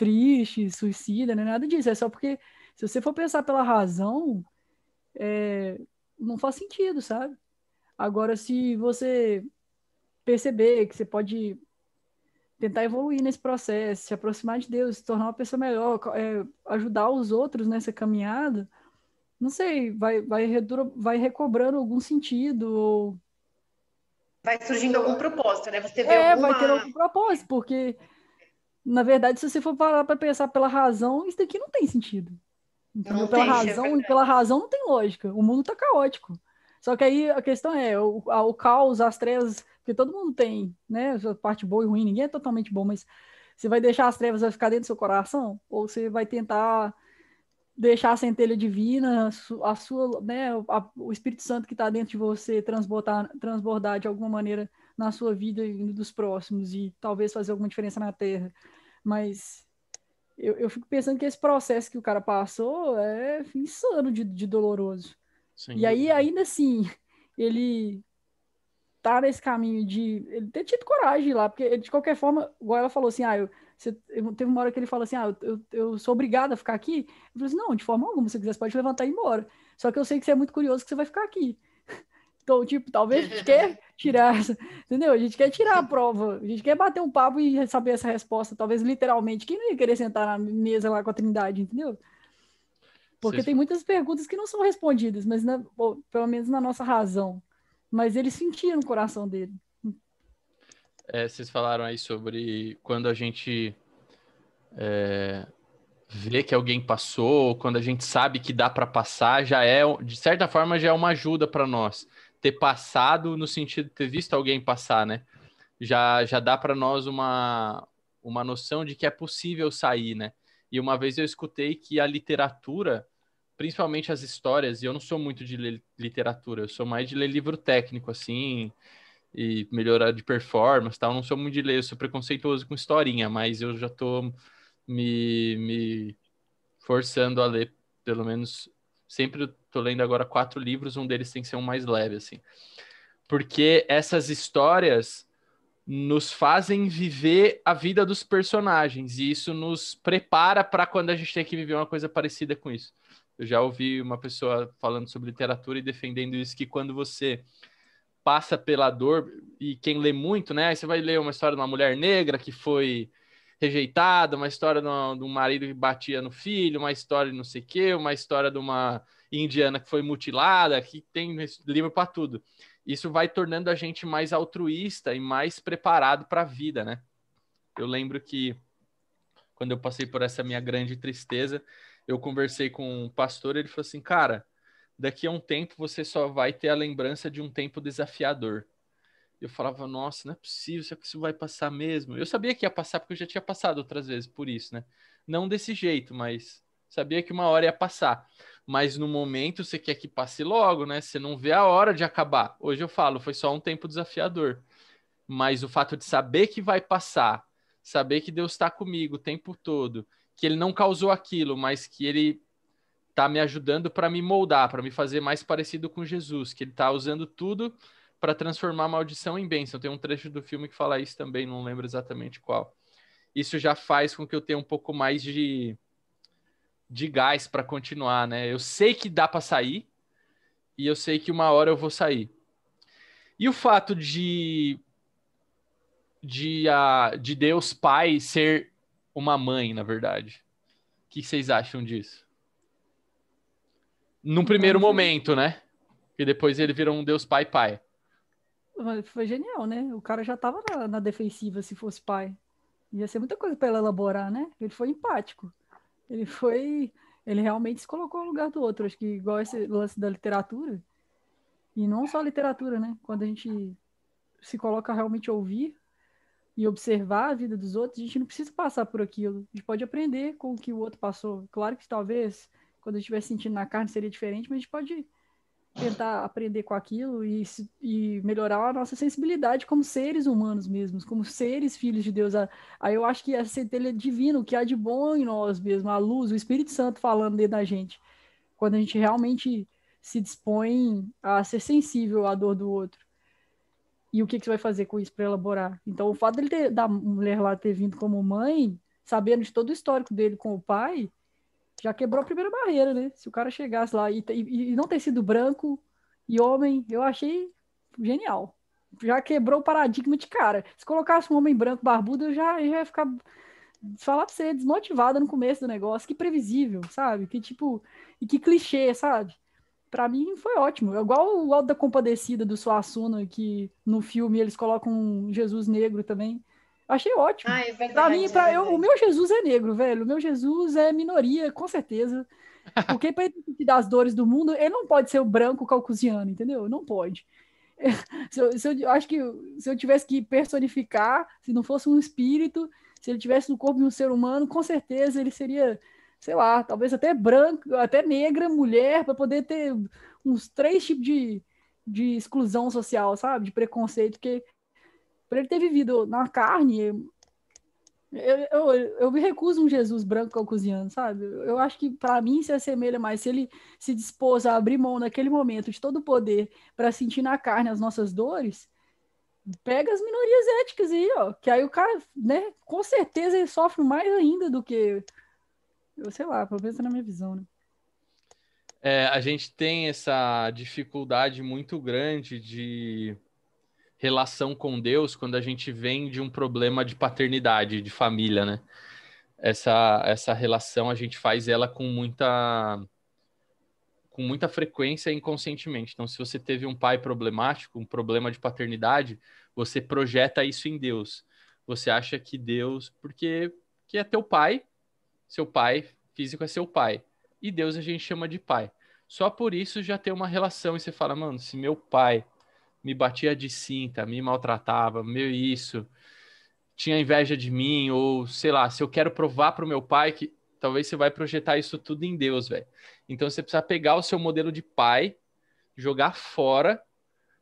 triste, suicida, não é nada disso. É só porque, se você for pensar pela razão, é, não faz sentido, sabe? Agora, se você perceber que você pode tentar evoluir nesse processo, se aproximar de Deus, se tornar uma pessoa melhor, é, ajudar os outros nessa caminhada, não sei, vai, vai, vai recobrando algum sentido ou... Vai surgindo algum
propósito, né? Você vê é, alguma... vai ter algum
propósito, porque na verdade, se você for parar para pensar pela razão, isso daqui não tem sentido. Não pela tem, é razão, é pela razão não tem lógica. O mundo tá caótico. Só que aí a questão é, o, a, o caos, as trevas, porque todo mundo tem, né, a parte boa e ruim, ninguém é totalmente bom, mas você vai deixar as trevas vai ficar dentro do seu coração? Ou você vai tentar deixar a centelha divina, a sua, né, a, o Espírito Santo que está dentro de você transbordar, transbordar de alguma maneira na sua vida e dos próximos e talvez fazer alguma diferença na Terra. Mas eu, eu fico pensando que esse processo que o cara passou é insano de, de doloroso. Sim. E aí, ainda assim, ele tá nesse caminho de ele ter tido coragem lá, porque ele, de qualquer forma, igual ela falou assim, ah, eu, você, teve uma hora que ele falou assim, ah, eu, eu sou obrigada a ficar aqui. Eu falei assim, não, de forma alguma, se você quiser, você pode levantar e ir embora. Só que eu sei que você é muito curioso que você vai ficar aqui. Então, tipo, talvez a gente quer tirar, entendeu? A gente quer tirar a prova, a gente quer bater um papo e saber essa resposta, talvez literalmente. Quem não ia querer sentar na mesa lá com a Trindade, entendeu? Porque Sim. tem muitas perguntas que não são respondidas, mas na, ou, pelo menos na nossa razão. Mas ele sentia no coração dele.
É, vocês falaram aí sobre quando a gente é, vê que alguém passou, quando a gente sabe que dá para passar, já é, de certa forma, já é uma ajuda para nós ter passado no sentido de ter visto alguém passar, né? Já, já dá para nós uma, uma noção de que é possível sair, né? E uma vez eu escutei que a literatura, principalmente as histórias, e eu não sou muito de ler literatura, eu sou mais de ler livro técnico, assim, e melhorar de performance tal. Eu não sou muito de ler, eu sou preconceituoso com historinha, mas eu já tô me, me forçando a ler pelo menos Sempre estou lendo agora quatro livros, um deles tem que ser um mais leve, assim. Porque essas histórias nos fazem viver a vida dos personagens e isso nos prepara para quando a gente tem que viver uma coisa parecida com isso. Eu já ouvi uma pessoa falando sobre literatura e defendendo isso que quando você passa pela dor e quem lê muito, né? Aí você vai ler uma história de uma mulher negra que foi rejeitada, uma história de, uma, de um marido que batia no filho, uma história de não sei o quê, uma história de uma indiana que foi mutilada, que tem livro para tudo. Isso vai tornando a gente mais altruísta e mais preparado para a vida, né? Eu lembro que quando eu passei por essa minha grande tristeza, eu conversei com um pastor, ele falou assim: "Cara, daqui a um tempo você só vai ter a lembrança de um tempo desafiador. Eu falava, nossa, não é possível, será que isso vai passar mesmo? Eu sabia que ia passar porque eu já tinha passado outras vezes por isso, né? Não desse jeito, mas sabia que uma hora ia passar. Mas no momento você quer que passe logo, né? Você não vê a hora de acabar. Hoje eu falo, foi só um tempo desafiador. Mas o fato de saber que vai passar, saber que Deus está comigo o tempo todo, que ele não causou aquilo, mas que ele tá me ajudando para me moldar, para me fazer mais parecido com Jesus, que ele tá usando tudo para transformar a maldição em bênção. Tem um trecho do filme que fala isso também, não lembro exatamente qual. Isso já faz com que eu tenha um pouco mais de, de gás para continuar, né? Eu sei que dá para sair e eu sei que uma hora eu vou sair. E o fato de de, a, de Deus Pai ser uma mãe, na verdade. O que vocês acham disso? Num primeiro momento, né? E depois ele vira um Deus Pai Pai
foi genial, né? O cara já tava na, na defensiva se fosse pai. Ia ser muita coisa para ela elaborar, né? Ele foi empático. Ele foi. Ele realmente se colocou no lugar do outro. Acho que igual esse lance da literatura. E não só a literatura, né? Quando a gente se coloca a realmente ouvir e observar a vida dos outros, a gente não precisa passar por aquilo. A gente pode aprender com o que o outro passou. Claro que talvez, quando a gente estiver sentindo na carne, seria diferente, mas a gente pode tentar aprender com aquilo e, e melhorar a nossa sensibilidade como seres humanos mesmos, como seres filhos de Deus. Aí eu acho que a centelha é divina, o que há de bom em nós mesmos, a luz, o Espírito Santo falando dentro da gente, quando a gente realmente se dispõe a ser sensível à dor do outro. E o que, que você vai fazer com isso para elaborar? Então, o fato dele ter, da mulher lá ter vindo como mãe, sabendo de todo o histórico dele com o pai, já quebrou a primeira barreira, né? Se o cara chegasse lá e, e, e não ter sido branco e homem, eu achei genial. Já quebrou o paradigma de cara. Se colocasse um homem branco barbudo, eu já, eu já ia ficar. Falar pra você, desmotivada no começo do negócio. Que previsível, sabe? Que tipo. E que clichê, sabe? Pra mim foi ótimo. É igual o Alto da Compadecida do Suassuna, que no filme eles colocam um Jesus negro também. Achei ótimo. Ah, é pra mim, pra, é eu, o meu Jesus é negro, velho. O meu Jesus é minoria, com certeza. Porque para ele te dar as dores do mundo, ele não pode ser o branco caucasiano, entendeu? Não pode. Se eu, se eu, eu acho que se eu tivesse que personificar, se não fosse um espírito, se ele tivesse no corpo de um ser humano, com certeza ele seria, sei lá, talvez até branco, até negra, mulher, para poder ter uns três tipos de, de exclusão social, sabe? De preconceito, que por ele ter vivido na carne, eu, eu, eu me recuso um Jesus branco caucasiano, sabe? Eu acho que para mim se assemelha mais. Se ele se dispôs a abrir mão naquele momento de todo o poder para sentir na carne as nossas dores, pega as minorias éticas aí, ó. Que aí o cara, né, com certeza ele sofre mais ainda do que. Eu sei lá, pelo menos tá na minha visão, né?
É, a gente tem essa dificuldade muito grande de relação com Deus quando a gente vem de um problema de paternidade, de família, né? Essa, essa relação a gente faz ela com muita com muita frequência inconscientemente. Então, se você teve um pai problemático, um problema de paternidade, você projeta isso em Deus. Você acha que Deus, porque que é teu pai, seu pai físico é seu pai, e Deus a gente chama de pai. Só por isso já tem uma relação e você fala, mano, se meu pai me batia de cinta, me maltratava, meu isso, tinha inveja de mim, ou sei lá, se eu quero provar para o meu pai que talvez você vai projetar isso tudo em Deus, velho. Então você precisa pegar o seu modelo de pai, jogar fora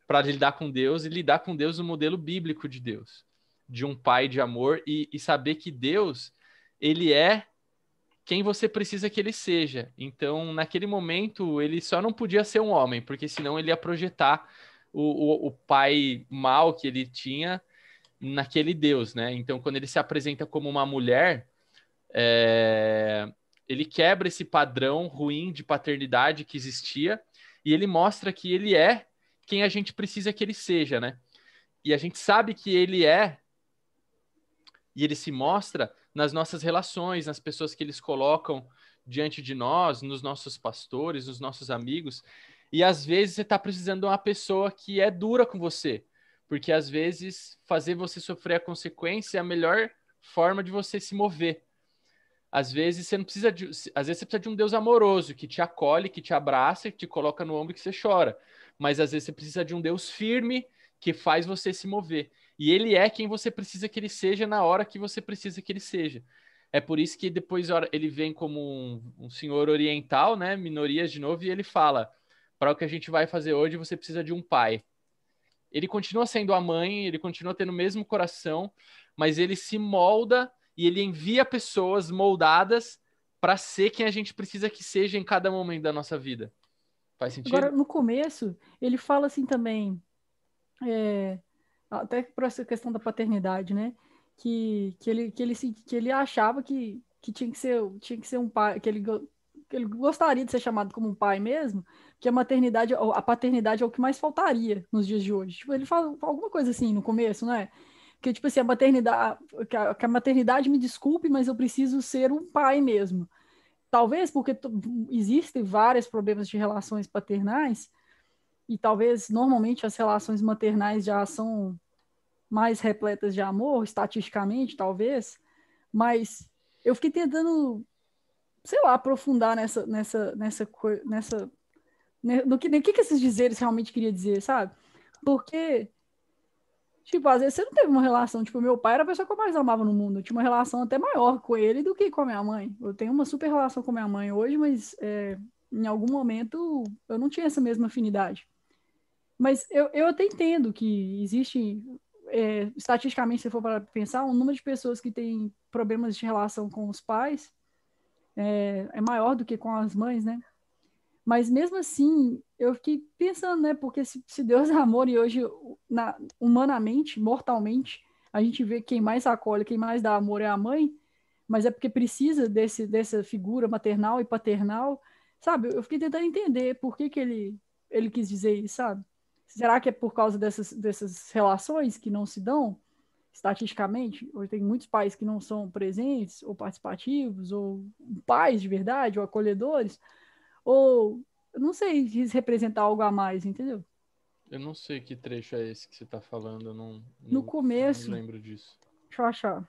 para lidar com Deus e lidar com Deus no modelo bíblico de Deus, de um pai de amor e, e saber que Deus, ele é quem você precisa que ele seja. Então, naquele momento, ele só não podia ser um homem, porque senão ele ia projetar o, o, o pai mal que ele tinha naquele Deus, né? Então, quando ele se apresenta como uma mulher, é... ele quebra esse padrão ruim de paternidade que existia e ele mostra que ele é quem a gente precisa que ele seja, né? E a gente sabe que ele é e ele se mostra nas nossas relações, nas pessoas que eles colocam diante de nós, nos nossos pastores, nos nossos amigos. E às vezes você está precisando de uma pessoa que é dura com você, porque às vezes fazer você sofrer a consequência é a melhor forma de você se mover. Às vezes você não precisa de, às vezes você precisa de um Deus amoroso que te acolhe, que te abraça, que te coloca no ombro e que você chora. Mas às vezes você precisa de um Deus firme que faz você se mover. E ele é quem você precisa que ele seja na hora que você precisa que ele seja. É por isso que depois ele vem como um, um senhor oriental, né? Minorias de novo, e ele fala: para o que a gente vai fazer hoje, você precisa de um pai. Ele continua sendo a mãe, ele continua tendo o mesmo coração, mas ele se molda e ele envia pessoas moldadas para ser quem a gente precisa que seja em cada momento da nossa vida. Faz sentido? Agora,
no começo, ele fala assim também, é, até para essa questão da paternidade, né? Que, que, ele, que, ele, que ele achava que, que tinha que ser tinha que ser um pai que ele ele gostaria de ser chamado como um pai mesmo, que a maternidade, a paternidade é o que mais faltaria nos dias de hoje. Tipo, ele fala alguma coisa assim no começo, é Que tipo assim, a maternidade, que a, que a maternidade me desculpe, mas eu preciso ser um pai mesmo. Talvez porque existem vários problemas de relações paternais, e talvez normalmente as relações maternais já são mais repletas de amor, estatisticamente, talvez, mas eu fiquei tentando sei lá, aprofundar nessa, nessa, nessa coisa, nessa, né, no que, no que, que esses dizeres realmente queria dizer, sabe? Porque, tipo, às vezes você não teve uma relação, tipo, meu pai era a pessoa que eu mais amava no mundo, eu tinha uma relação até maior com ele do que com a minha mãe. Eu tenho uma super relação com a minha mãe hoje, mas é, em algum momento eu não tinha essa mesma afinidade. Mas eu, eu até entendo que existe, é, estatisticamente, se for para pensar, um número de pessoas que têm problemas de relação com os pais é, é maior do que com as mães, né? Mas mesmo assim, eu fiquei pensando, né? Porque se, se Deus é amor e hoje, na, humanamente, mortalmente, a gente vê quem mais acolhe, quem mais dá amor é a mãe, mas é porque precisa desse, dessa figura maternal e paternal, sabe? Eu fiquei tentando entender por que, que ele, ele quis dizer isso, sabe? Será que é por causa dessas, dessas relações que não se dão? estatisticamente, hoje tem muitos pais que não são presentes ou participativos, ou pais de verdade, ou acolhedores, ou eu não sei diz representar algo a mais, entendeu?
Eu não sei que trecho é esse que você está falando, eu não, não, no começo, não lembro disso.
Deixa eu achar.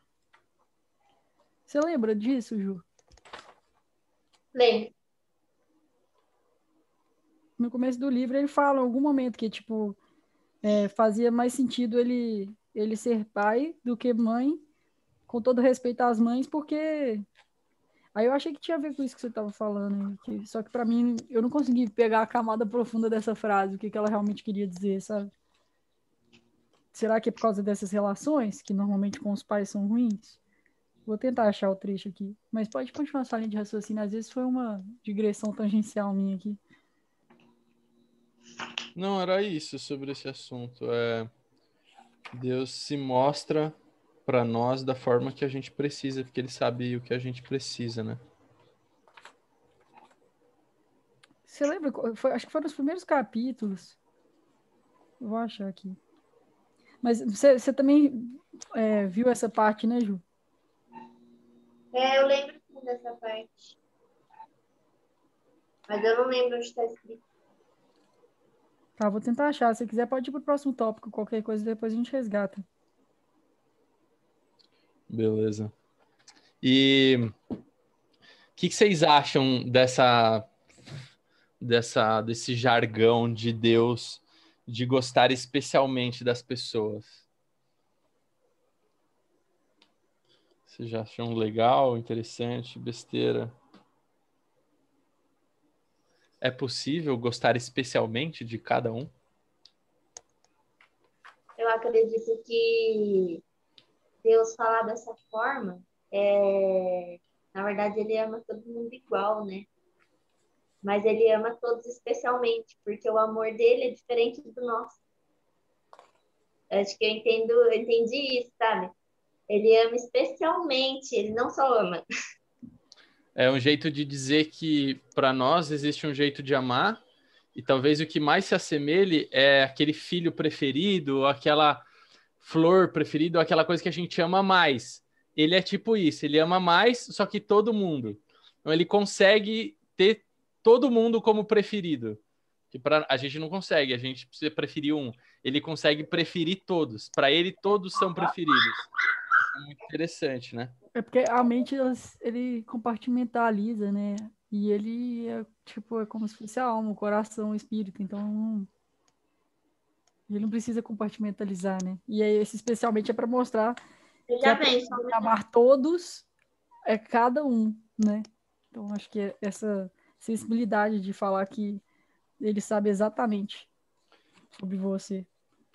Você lembra disso, Ju? Lembro. No começo do livro ele fala em algum momento que, tipo, é, fazia mais sentido ele ele ser pai do que mãe, com todo respeito às mães, porque Aí eu achei que tinha a ver com isso que você estava falando. Que, só que para mim, eu não consegui pegar a camada profunda dessa frase, o que, que ela realmente queria dizer, sabe? Será que é por causa dessas relações, que normalmente com os pais são ruins? Vou tentar achar o trecho aqui. Mas pode continuar essa linha de raciocínio. Às vezes foi uma digressão tangencial minha aqui.
Não, era isso sobre esse assunto. É... Deus se mostra para nós da forma que a gente precisa, porque ele sabe o que a gente precisa, né?
Você lembra? Foi, acho que foi nos primeiros capítulos. Vou achar aqui. Mas você, você também é, viu essa parte, né, Ju?
É, eu lembro dessa parte. Mas eu não lembro onde está escrito.
Tá, vou tentar achar. Se quiser, pode ir pro próximo tópico, qualquer coisa, depois a gente resgata.
Beleza. E o que, que, vocês acham dessa, dessa, desse jargão de Deus de gostar especialmente das pessoas? Vocês já acham legal, interessante, besteira? É possível gostar especialmente de cada um?
Eu acredito que Deus falar dessa forma, é... na verdade, ele ama todo mundo igual, né? Mas ele ama todos especialmente, porque o amor dele é diferente do nosso. Acho que eu entendo, eu entendi isso, sabe? Ele ama especialmente, ele não só ama.
é um jeito de dizer que para nós existe um jeito de amar e talvez o que mais se assemelhe é aquele filho preferido, aquela flor preferida, aquela coisa que a gente ama mais. Ele é tipo isso, ele ama mais, só que todo mundo. Então ele consegue ter todo mundo como preferido. Que pra, a gente não consegue, a gente precisa preferir um. Ele consegue preferir todos. Para ele, todos são preferidos. É muito interessante, né?
É porque a mente, ele compartimentaliza, né? E ele é, tipo, é como se fosse a alma, o coração, o espírito. Então, ele não precisa compartimentalizar, né? E aí, esse especialmente é para mostrar ele que é amar todos é cada um, né? Então, acho que é essa sensibilidade de falar que ele sabe exatamente sobre você.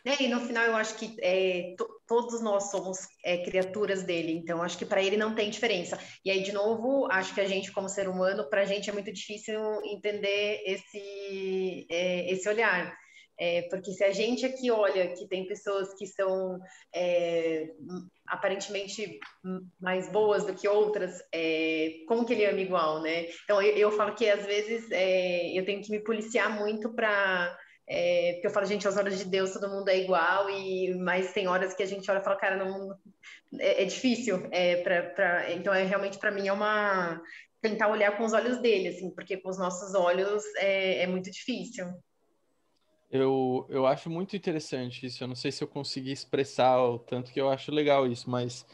É, e no final eu acho que é, todos nós somos é, criaturas dele, então acho que para ele não tem diferença. E aí, de novo, acho que a gente, como ser humano, para a gente é muito difícil entender esse, é, esse olhar. É, porque se a gente aqui olha que tem pessoas que são é, aparentemente mais boas do que outras, é, como que ele ama igual, né? Então eu, eu falo que às vezes eu tenho que me policiar muito para é, porque eu falo, gente, as horas de Deus, todo mundo é igual, e mas tem horas que a gente olha e fala, cara, não é, é difícil. É, pra, pra, então, é realmente para mim é uma tentar olhar com os olhos dele, assim, porque com os nossos olhos é, é muito difícil.
Eu, eu acho muito interessante isso. Eu não sei se eu consegui expressar o tanto que eu acho legal isso, mas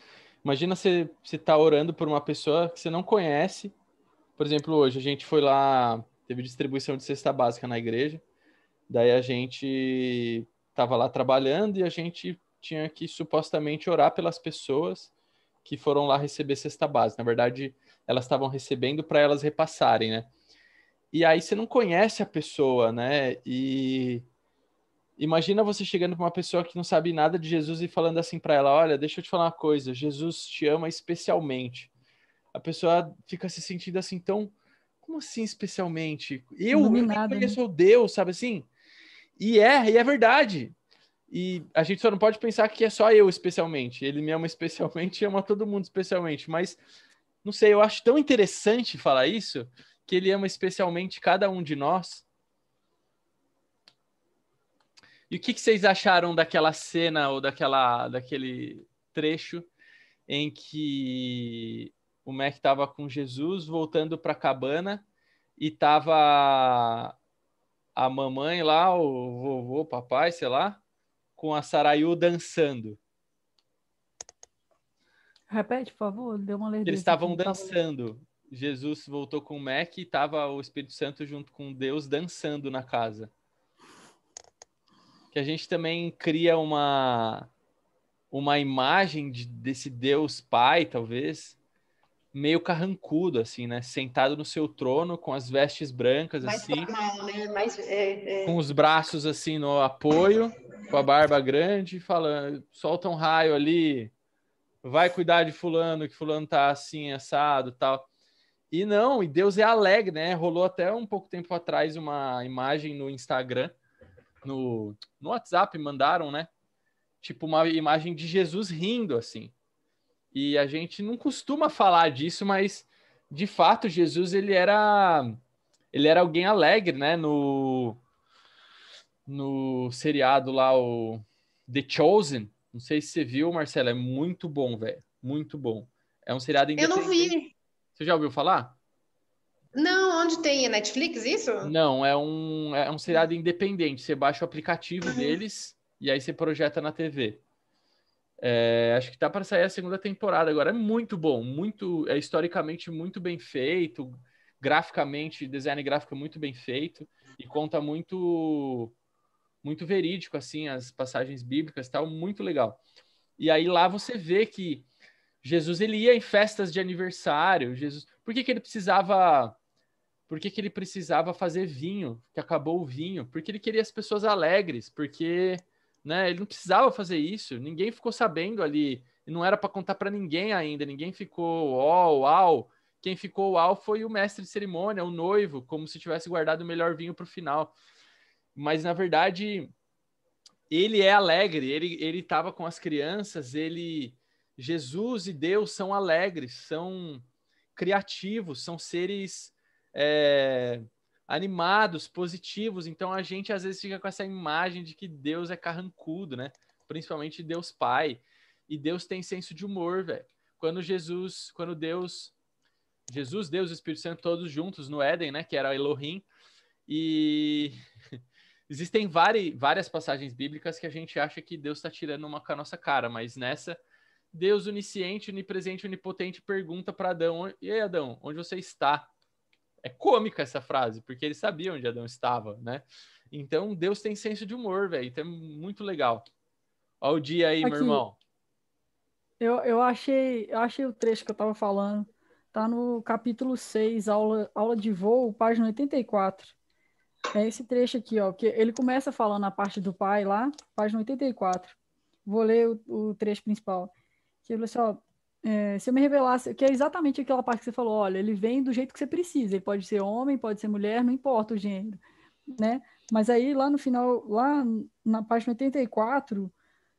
imagina você está orando por uma pessoa que você não conhece. Por exemplo, hoje a gente foi lá, teve distribuição de cesta básica na igreja. Daí a gente estava lá trabalhando e a gente tinha que supostamente orar pelas pessoas que foram lá receber cesta base. Na verdade, elas estavam recebendo para elas repassarem, né? E aí você não conhece a pessoa, né? E imagina você chegando para uma pessoa que não sabe nada de Jesus e falando assim para ela: "Olha, deixa eu te falar uma coisa, Jesus te ama especialmente". A pessoa fica se sentindo assim tão como assim especialmente? Eu, eu não né? conheço né? Deus, sabe assim? E é, e é verdade. E a gente só não pode pensar que é só eu especialmente. Ele me ama especialmente e ama todo mundo especialmente. Mas, não sei, eu acho tão interessante falar isso, que ele ama especialmente cada um de nós. E o que, que vocês acharam daquela cena ou daquela, daquele trecho em que o Mac estava com Jesus voltando para a cabana e estava a mamãe lá, o vovô, o papai, sei lá, com a Sarayu dançando.
Repete, por favor, deu uma letra. Eles estavam dançando.
Jesus voltou com o Mac e estava o Espírito Santo junto com Deus dançando na casa. Que a gente também cria uma uma imagem de, desse Deus Pai, talvez, meio carrancudo, assim, né? Sentado no seu trono, com as vestes brancas, Mais assim.
Formal, né? Mais, é, é... Com
os braços, assim, no apoio, com a barba grande, falando, solta um raio ali, vai cuidar de fulano, que fulano tá assim, assado tal. E não, e Deus é alegre, né? Rolou até um pouco tempo atrás uma imagem no Instagram, no, no WhatsApp mandaram, né? Tipo, uma imagem de Jesus rindo, assim. E a gente não costuma falar disso, mas de fato Jesus ele era ele era alguém alegre, né? No no seriado lá o The Chosen, não sei se você viu, Marcelo, é muito bom, velho, muito bom. É um seriado independente. Eu não vi. Você já ouviu falar?
Não, onde tem? É Netflix isso?
Não, é um é um seriado independente. Você baixa o aplicativo uhum. deles e aí você projeta na TV. É, acho que tá para sair a segunda temporada agora. É muito bom, muito, é historicamente muito bem feito, graficamente, design gráfico muito bem feito e conta muito muito verídico assim as passagens bíblicas, tal, muito legal. E aí lá você vê que Jesus ele ia em festas de aniversário, Jesus. Por que, que ele precisava por que, que ele precisava fazer vinho? Que acabou o vinho? Porque ele queria as pessoas alegres, porque né? Ele não precisava fazer isso, ninguém ficou sabendo ali, não era para contar para ninguém ainda, ninguém ficou ó, oh, uau. Quem ficou uau foi o mestre de cerimônia, o noivo, como se tivesse guardado o melhor vinho para o final. Mas na verdade, ele é alegre, ele ele estava com as crianças, ele Jesus e Deus são alegres, são criativos, são seres é, animados, positivos. Então a gente às vezes fica com essa imagem de que Deus é carrancudo, né? Principalmente Deus Pai. E Deus tem senso de humor, velho. Quando Jesus, quando Deus, Jesus, Deus e Espírito Santo todos juntos no Éden, né? Que era Elohim. E existem várias, várias passagens bíblicas que a gente acha que Deus está tirando uma com a nossa cara, mas nessa Deus onisciente, onipresente, onipotente pergunta para Adão: E aí, Adão, onde você está? é cômica essa frase, porque ele sabia onde Adão estava, né? Então Deus tem senso de humor, velho. Então é muito legal. Olha o dia aí, Aqui, meu irmão.
Eu, eu, achei, eu achei o trecho que eu tava falando. Tá no capítulo 6, aula, aula de voo, página 84. É esse trecho aqui, ó, que ele começa falando a parte do pai lá, página 84. Vou ler o, o trecho principal. Que ele falou assim, ó, é, se eu me revelasse, que é exatamente aquela parte que você falou, olha, ele vem do jeito que você precisa, ele pode ser homem, pode ser mulher, não importa o gênero, né? Mas aí lá no final, lá na página 84,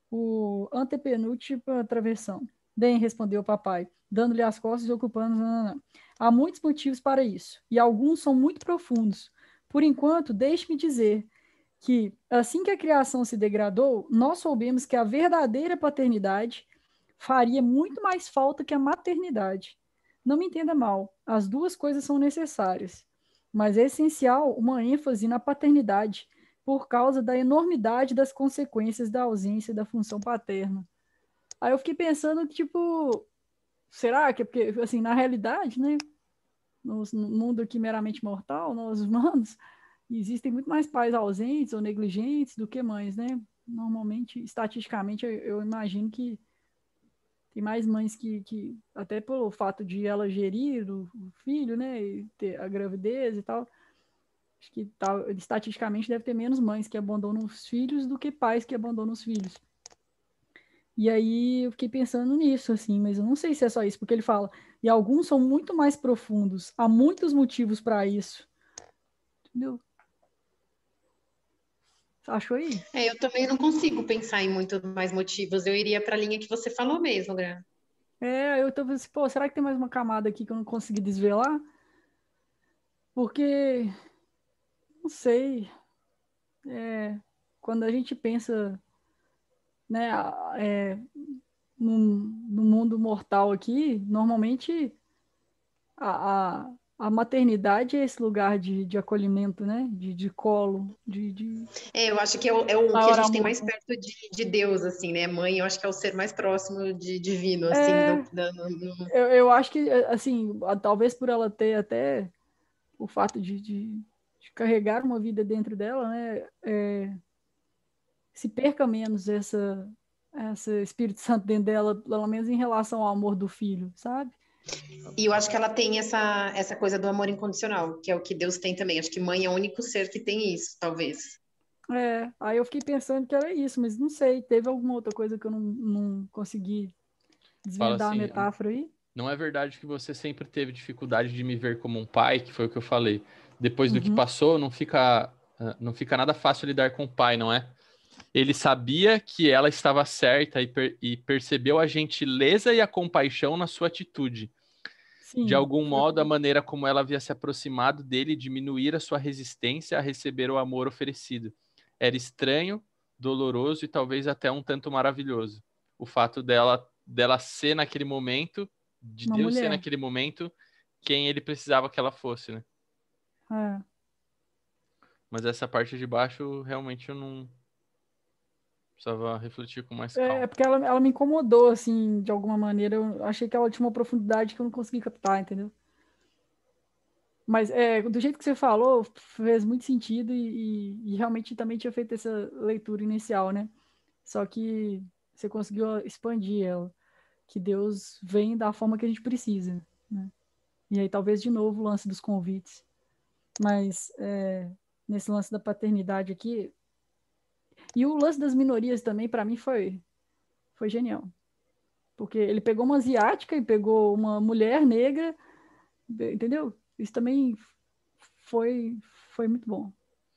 o antepenúltima tipo é travessão. Bem, respondeu o papai, dando-lhe as costas e ocupando. Há muitos motivos para isso, e alguns são muito profundos. Por enquanto, deixe-me dizer que, assim que a criação se degradou, nós soubemos que a verdadeira paternidade faria muito mais falta que a maternidade. Não me entenda mal, as duas coisas são necessárias, mas é essencial uma ênfase na paternidade por causa da enormidade das consequências da ausência da função paterna. Aí eu fiquei pensando, tipo, será que é porque, assim, na realidade, né, no mundo aqui meramente mortal, nós humanos, existem muito mais pais ausentes ou negligentes do que mães, né? Normalmente, estatisticamente, eu imagino que tem mais mães que, que até pelo fato de ela gerir o, o filho, né, e ter a gravidez e tal, acho que tá, estatisticamente deve ter menos mães que abandonam os filhos do que pais que abandonam os filhos. E aí eu fiquei pensando nisso, assim, mas eu não sei se é só isso, porque ele fala, e alguns são muito mais profundos, há muitos motivos para isso. Entendeu? Achou aí?
É, eu também não consigo pensar em muito mais motivos. Eu iria para a linha que você falou mesmo, Gra.
É, eu tô pensando, assim, pô, será que tem mais uma camada aqui que eu não consegui desvelar? Porque, não sei, é, quando a gente pensa né, é, no, no mundo mortal aqui, normalmente a, a, a maternidade é esse lugar de, de acolhimento, né? De, de colo, de, de... É, eu acho que é o, é o que a gente tem mais
perto de, de Deus, assim, né? Mãe, eu acho que é o ser mais próximo de divino, é. assim. É... Do, do, do...
Eu, eu acho que, é, assim, talvez por ela ter até o fato de, de, de carregar uma vida dentro dela, né? É... se perca menos essa esse Espírito Santo dentro dela, pelo menos em relação ao amor do filho, sabe?
E eu acho que ela tem essa, essa coisa do amor incondicional, que é o que Deus tem também. Acho que mãe é o único ser que tem isso, talvez.
É, aí eu fiquei pensando que era isso, mas não sei. Teve alguma outra coisa que eu não, não consegui desvendar assim, a metáfora aí?
Não é verdade que você sempre teve dificuldade de me ver como um pai, que foi o que eu falei. Depois do uhum. que passou, não fica, ah, não fica nada fácil lidar com o pai, não é? Ele sabia que ela estava certa e, per e percebeu a gentileza e a compaixão na sua atitude. Sim. De algum modo, a maneira como ela havia se aproximado dele diminuir a sua resistência a receber o amor oferecido. Era estranho, doloroso e talvez até um tanto maravilhoso. O fato dela dela ser naquele momento, de Uma Deus mulher. ser naquele momento quem ele precisava que ela fosse, né? É. Mas essa parte de baixo realmente eu não precisava refletir com mais é,
calma. É, porque ela, ela me incomodou, assim, de alguma maneira. Eu achei que ela tinha uma profundidade que eu não consegui captar, entendeu? Mas é, do jeito que você falou, fez muito sentido e, e, e, realmente também tinha feito essa leitura inicial, né? Só que você conseguiu expandir ela. Que Deus vem da forma que a gente precisa, né? E aí talvez de novo o lance dos convites. Mas é, nesse lance da paternidade aqui, e o lance das minorias também, para mim, foi, foi genial. Porque ele pegou uma asiática e pegou uma mulher negra, entendeu? Isso também foi, foi muito bom.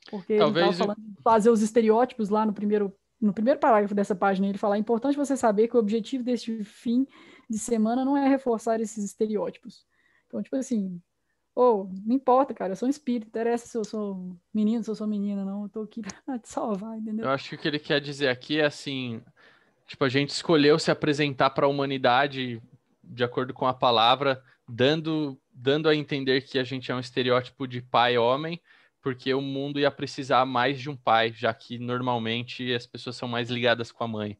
Porque Talvez... ele estava falando de fazer os estereótipos lá no primeiro no primeiro parágrafo dessa página, ele fala: é importante você saber que o objetivo deste fim de semana não é reforçar esses estereótipos. Então, tipo assim, ou, oh, não importa, cara, eu sou um espírito, interessa se eu sou menino, se eu sou menina, não, eu tô aqui pra te salvar, entendeu? Eu
acho que o que ele quer dizer aqui é assim, tipo, a gente escolheu se apresentar para a humanidade de acordo com a palavra, dando, dando a entender que a gente é um estereótipo de pai homem, porque o mundo ia precisar mais de um pai, já que normalmente as pessoas são mais ligadas com a mãe.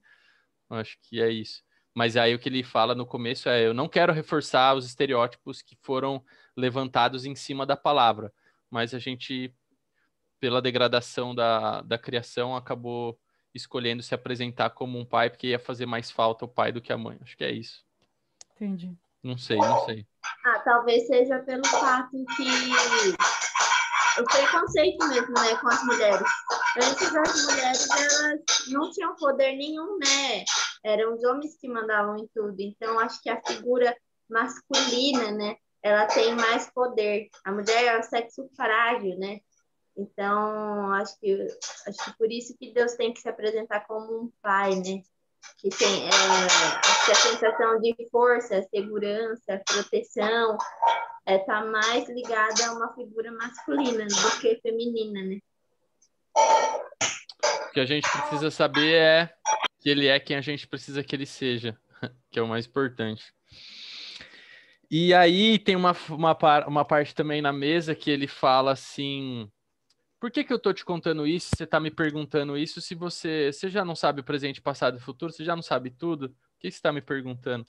Eu acho que é isso. Mas aí o que ele fala no começo é: eu não quero reforçar os estereótipos que foram levantados em cima da palavra. Mas a gente, pela degradação da, da criação, acabou escolhendo se apresentar como um pai, porque ia fazer mais falta o pai do que a mãe. Acho que é isso. Entendi. Não sei, não sei.
Ah, talvez seja pelo fato que o preconceito mesmo, né, com as mulheres. Antes as mulheres elas não tinham poder nenhum, né? Eram os homens que mandavam em tudo. Então acho que a figura masculina, né, ela tem mais poder. A mulher é o sexo frágil, né? Então, acho que, acho que por isso que Deus tem que se apresentar como um pai, né? Que tem é, que a sensação de força, segurança, proteção, é, tá mais ligada a uma figura masculina do que feminina, né?
O que a gente precisa saber é que ele é quem a gente precisa que ele seja, que é o mais importante. E aí tem uma, uma, uma parte também na mesa que ele fala assim: por que, que eu tô te contando isso? Você tá me perguntando isso? Se você, você já não sabe o presente, passado e futuro, você já não sabe tudo, o que você tá me perguntando?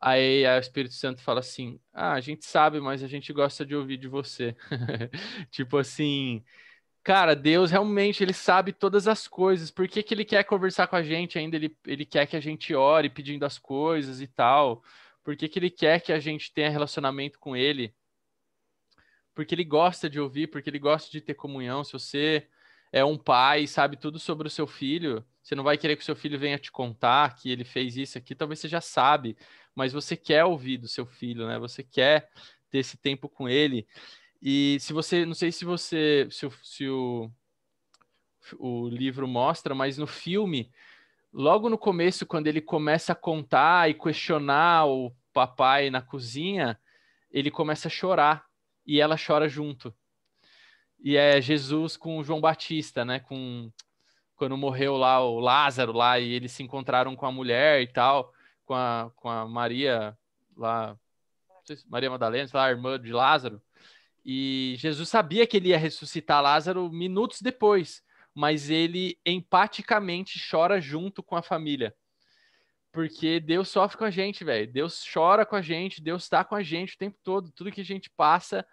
Aí, aí o Espírito Santo fala assim: ah, a gente sabe, mas a gente gosta de ouvir de você. tipo assim, cara, Deus realmente ele sabe todas as coisas. Por que, que ele quer conversar com a gente ainda? Ele, ele quer que a gente ore pedindo as coisas e tal. Por que, que ele quer que a gente tenha relacionamento com ele? Porque ele gosta de ouvir, porque ele gosta de ter comunhão. Se você é um pai, sabe tudo sobre o seu filho, você não vai querer que o seu filho venha te contar que ele fez isso aqui, talvez você já sabe, mas você quer ouvir do seu filho, né? Você quer ter esse tempo com ele. E se você, não sei se você, se, se o, o livro mostra, mas no filme logo no começo, quando ele começa a contar e questionar o papai na cozinha, ele começa a chorar e ela chora junto. E é Jesus com João Batista, né? Com quando morreu lá o Lázaro lá e eles se encontraram com a mulher e tal, com a, com a Maria lá, se Maria Madalena, lá, a irmã de Lázaro. E Jesus sabia que ele ia ressuscitar Lázaro minutos depois mas ele empaticamente chora junto com a família. Porque Deus sofre com a gente, velho. Deus chora com a gente, Deus está com a gente o tempo todo. Tudo que a gente passa,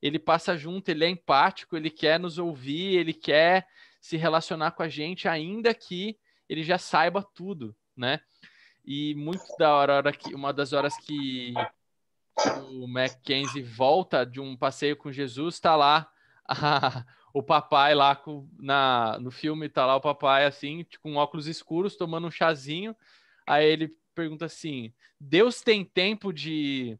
ele passa junto, ele é empático, ele quer nos ouvir, ele quer se relacionar com a gente, ainda que ele já saiba tudo, né? E muito da hora, hora que, uma das horas que o Mackenzie volta de um passeio com Jesus, está lá a, o papai lá com, na, no filme, tá lá o papai assim, com óculos escuros, tomando um chazinho. Aí ele pergunta assim: Deus tem tempo de.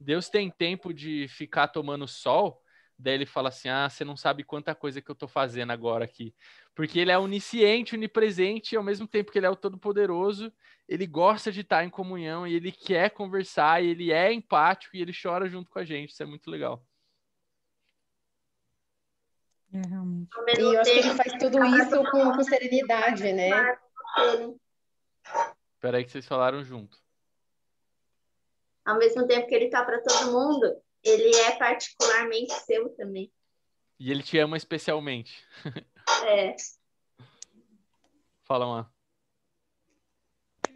Deus tem tempo de ficar tomando sol? Daí ele fala assim: Ah, você não sabe quanta coisa que eu tô fazendo agora aqui. Porque ele é onisciente, onipresente, e ao mesmo tempo que ele é o todo-poderoso, ele gosta de estar em comunhão e ele quer conversar, e ele é empático e ele chora junto com a gente. Isso é muito legal.
É, realmente. E eu acho que ele faz tudo isso
com, com serenidade, né?
Peraí que vocês falaram junto.
Ao mesmo tempo que ele tá para todo mundo, ele é particularmente seu também.
E ele te ama especialmente.
É. Fala, uma.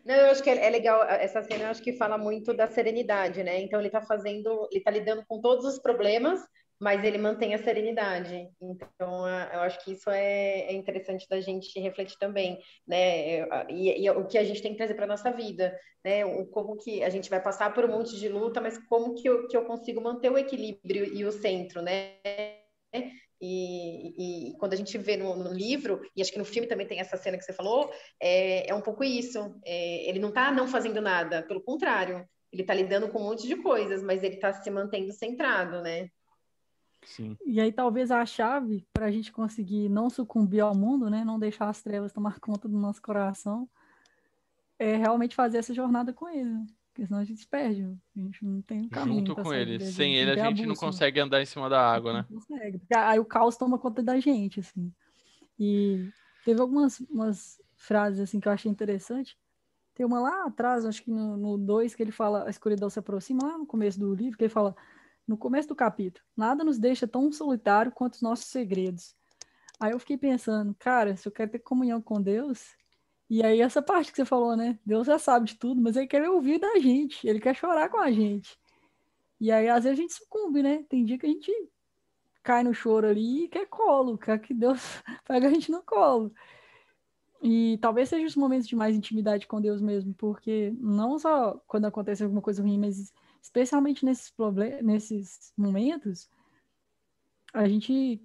Não, eu acho
que é, é legal, essa cena eu acho que fala muito da serenidade, né? Então ele tá fazendo, ele tá lidando com todos os problemas, mas ele mantém a serenidade. Então, eu acho que isso é, é, interessante da gente refletir também, né? E, e o que a gente tem que trazer para nossa vida, né? O, como que a gente vai passar por um monte de luta, mas como que eu, que eu consigo manter o equilíbrio e o centro, né? E, e, quando a gente vê no, no, livro, e acho que no filme também tem essa cena que você falou, é, é um pouco isso. É, ele não está não fazendo nada, pelo contrário, ele está lidando com um monte de coisas, mas ele está se mantendo centrado, né?
Sim. E aí talvez a chave para a gente conseguir não sucumbir ao mundo, né, não deixar as trevas tomar conta do nosso coração, é realmente fazer essa jornada com ele. Né? Porque senão a gente se perde, a gente não tem um caminho. Junto com ele. Sem ele a gente não consegue
andar em cima da água, né? Não
consegue. Porque aí o caos toma conta da gente, assim. E teve algumas umas frases, assim, que eu achei interessante. Tem uma lá atrás, acho que no 2, que ele fala, a escuridão se aproxima, lá no começo do livro, que ele fala, no começo do capítulo. Nada nos deixa tão solitário quanto os nossos segredos. Aí eu fiquei pensando, cara, se eu quero ter comunhão com Deus, e aí essa parte que você falou, né? Deus já sabe de tudo, mas ele quer ouvir da gente, ele quer chorar com a gente. E aí às vezes a gente sucumbe, né? Tem dia que a gente cai no choro ali e quer colo, quer que Deus pega a gente no colo. E talvez seja os momentos de mais intimidade com Deus mesmo, porque não só quando acontece alguma coisa ruim, mas especialmente nesses, problemas, nesses momentos, a gente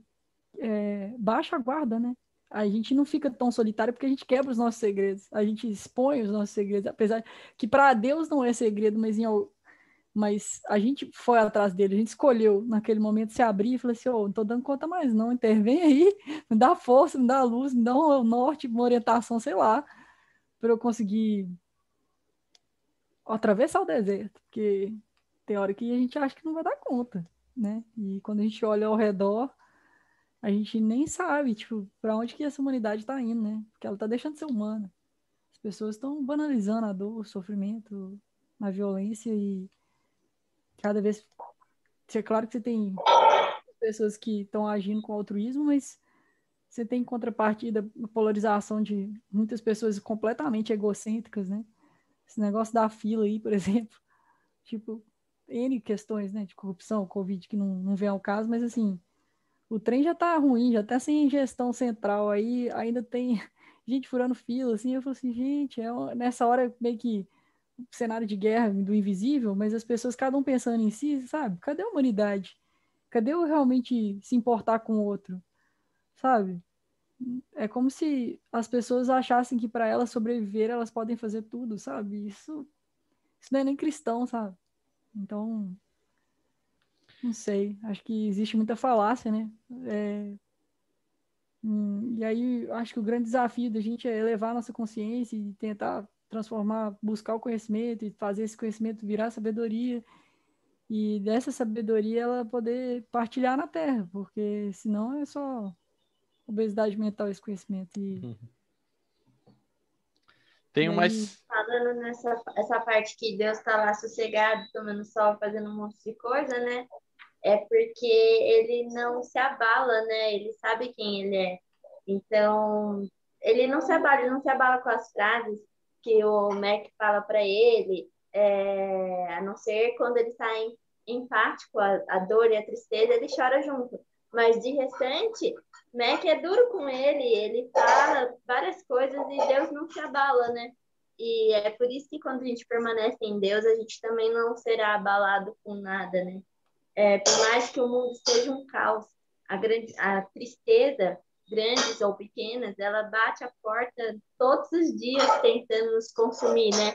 é, baixa a guarda, né? A gente não fica tão solitário porque a gente quebra os nossos segredos, a gente expõe os nossos segredos, apesar que para Deus não é segredo, mas, em, mas a gente foi atrás dele, a gente escolheu naquele momento se abrir e falar assim: oh, não tô dando conta mais, não, intervém aí, me dá força, me dá luz, me dá um norte, uma orientação, sei lá, para eu conseguir atravessar o deserto, porque tem hora que a gente acha que não vai dar conta, né? E quando a gente olha ao redor, a gente nem sabe, tipo, para onde que essa humanidade está indo, né? Porque ela está deixando de ser humana. As pessoas estão banalizando a dor, o sofrimento, a violência e cada vez é claro que você tem pessoas que estão agindo com altruísmo, mas você tem contrapartida a polarização de muitas pessoas completamente egocêntricas, né? Esse negócio da fila aí, por exemplo. Tipo, N questões né, de corrupção, Covid, que não, não vem ao caso, mas assim, o trem já tá ruim, já tá sem gestão central aí, ainda tem gente furando fila, assim, eu falo assim, gente, é uma... nessa hora meio que cenário de guerra do invisível, mas as pessoas cada um pensando em si, sabe? Cadê a humanidade? Cadê eu realmente se importar com o outro? Sabe? É como se as pessoas achassem que para elas sobreviver elas podem fazer tudo, sabe? Isso, isso não é nem cristão, sabe? Então, não sei. Acho que existe muita falácia, né? É... Hum, e aí, acho que o grande desafio da gente é elevar a nossa consciência e tentar transformar, buscar o conhecimento e fazer esse conhecimento virar sabedoria. E dessa sabedoria ela poder partilhar na Terra, porque senão é só obesidade mental esse conhecimento. E... Uhum
tenho hum, mais.
Falando nessa essa parte que Deus está lá sossegado, tomando sol, fazendo um monte de coisa, né? É porque ele não se abala, né? Ele sabe quem ele é. Então, ele não se abala, ele não se abala com as frases que o Mac fala para ele, é, a não ser quando ele está em, empático, a, a dor e a tristeza, ele chora junto. Mas de restante, né? Que é duro com ele, ele fala várias coisas e Deus não se abala, né? E é por isso que quando a gente permanece em Deus, a gente também não será abalado com nada, né? É, por mais que o mundo seja um caos, a, grande, a tristeza, grandes ou pequenas, ela bate a porta todos os dias tentando nos consumir, né?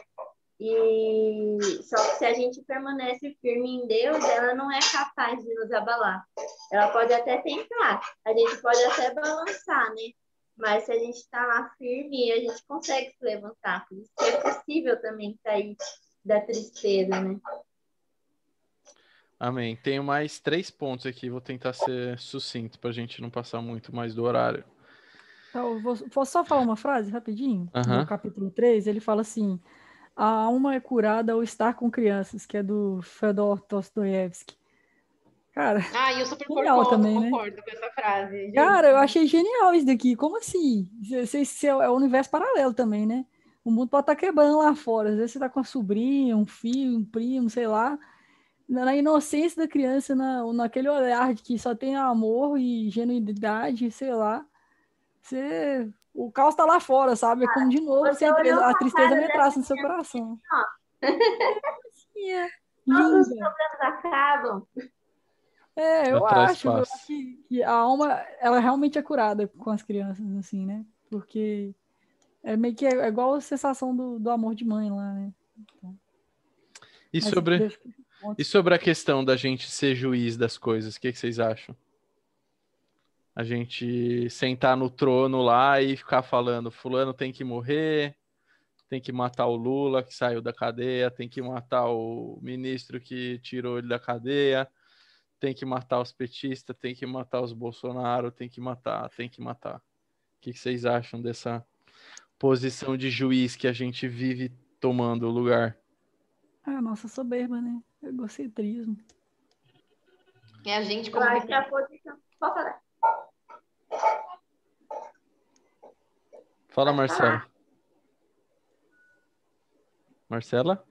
E só que se a gente permanece firme em Deus, ela não é capaz de nos abalar. Ela pode até tentar, a gente pode até balançar, né? Mas se a gente está lá firme, a gente consegue se levantar. Por isso que é possível também sair da tristeza, né?
Amém. Tenho mais três pontos aqui, vou tentar ser sucinto para a gente não passar muito mais do horário.
Então, vou, só falar uma frase rapidinho? No capítulo 3, ele fala assim: a alma é curada ao estar com crianças, que é do Fedor Dostoiévski. Cara, ah, eu super genial concordo, também, né?
concordo com essa frase. Gente. Cara, eu achei
genial isso daqui. Como assim? Esse é o universo paralelo também, né? O mundo pode estar tá quebrando lá fora. Às vezes você está com a sobrinha, um filho, um primo, sei lá. Na inocência da criança, na, naquele olhar de que só tem amor e genuinidade, sei lá. Você o caos tá lá fora, sabe? É como de é, novo, a, tristeza, a tristeza me traz né? no seu coração.
É. Todos os problemas acabam.
É, eu Atrás acho, que, que, a alma, ela realmente é curada com as crianças, assim, né? Porque é meio que é, é igual a sensação do, do amor de mãe lá, né? Então,
e, sobre, e sobre a questão da gente ser juiz das coisas, o que, que vocês acham? A gente sentar no trono lá e ficar falando: Fulano tem que morrer, tem que matar o Lula que saiu da cadeia, tem que matar o ministro que tirou ele da cadeia, tem que matar os petistas, tem que matar os Bolsonaro, tem que matar, tem que matar. O que vocês acham dessa posição de juiz que a gente vive tomando o lugar?
A ah, nossa soberba, né? Egocentrismo.
É a gente como. Acho que a posição. Pode falar.
Fala, Marcela. Marcela?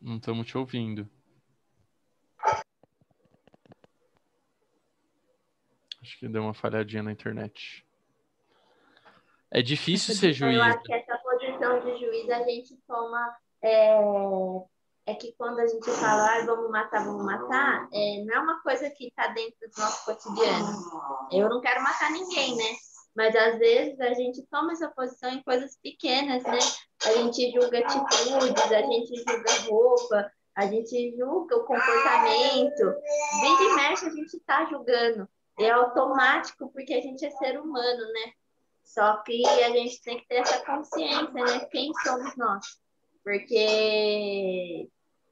Não estamos te ouvindo. Acho que deu uma falhadinha na internet. É difícil ser juiz. Eu acho
que essa posição de juiz a gente toma é é que quando a gente fala, ah, vamos matar, vamos matar, é, não é uma coisa que está dentro do nosso cotidiano. Eu não quero matar ninguém, né? Mas às vezes a gente toma essa posição em coisas pequenas, né? A gente julga atitudes, a gente julga roupa, a gente julga o comportamento. Vem e mexe, a gente está julgando. É automático porque a gente é ser humano, né? Só que a gente tem que ter essa consciência, né? Quem somos nós? Porque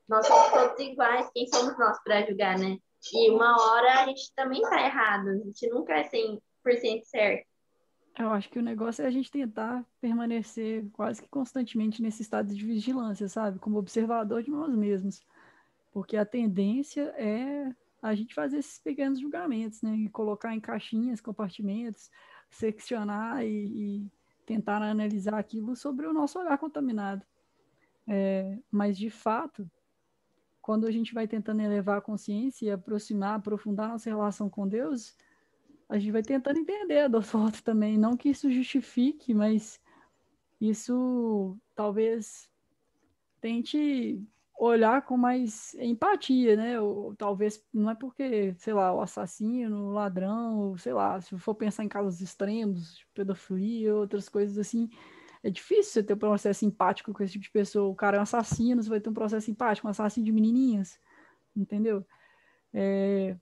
nós somos todos iguais, quem somos nós para julgar, né? E uma hora a gente também tá errado, a gente nunca é 100% certo.
Eu acho que o negócio é a gente tentar permanecer quase que constantemente nesse estado de vigilância, sabe? Como observador de nós mesmos. Porque a tendência é a gente fazer esses pequenos julgamentos, né? E colocar em caixinhas, compartimentos, seccionar e, e tentar analisar aquilo sobre o nosso olhar contaminado. É, mas, de fato, quando a gente vai tentando elevar a consciência e aproximar, aprofundar nossa relação com Deus, a gente vai tentando entender a dor do outro também. Não que isso justifique, mas isso talvez tente olhar com mais empatia, né? Ou, talvez não é porque, sei lá, o assassino, o ladrão, ou, sei lá, se for pensar em casos extremos, pedofilia, outras coisas assim, é difícil você ter um processo simpático com esse tipo de pessoa. O cara é um assassino, você vai ter um processo simpático, um assassino de menininhas, entendeu? É...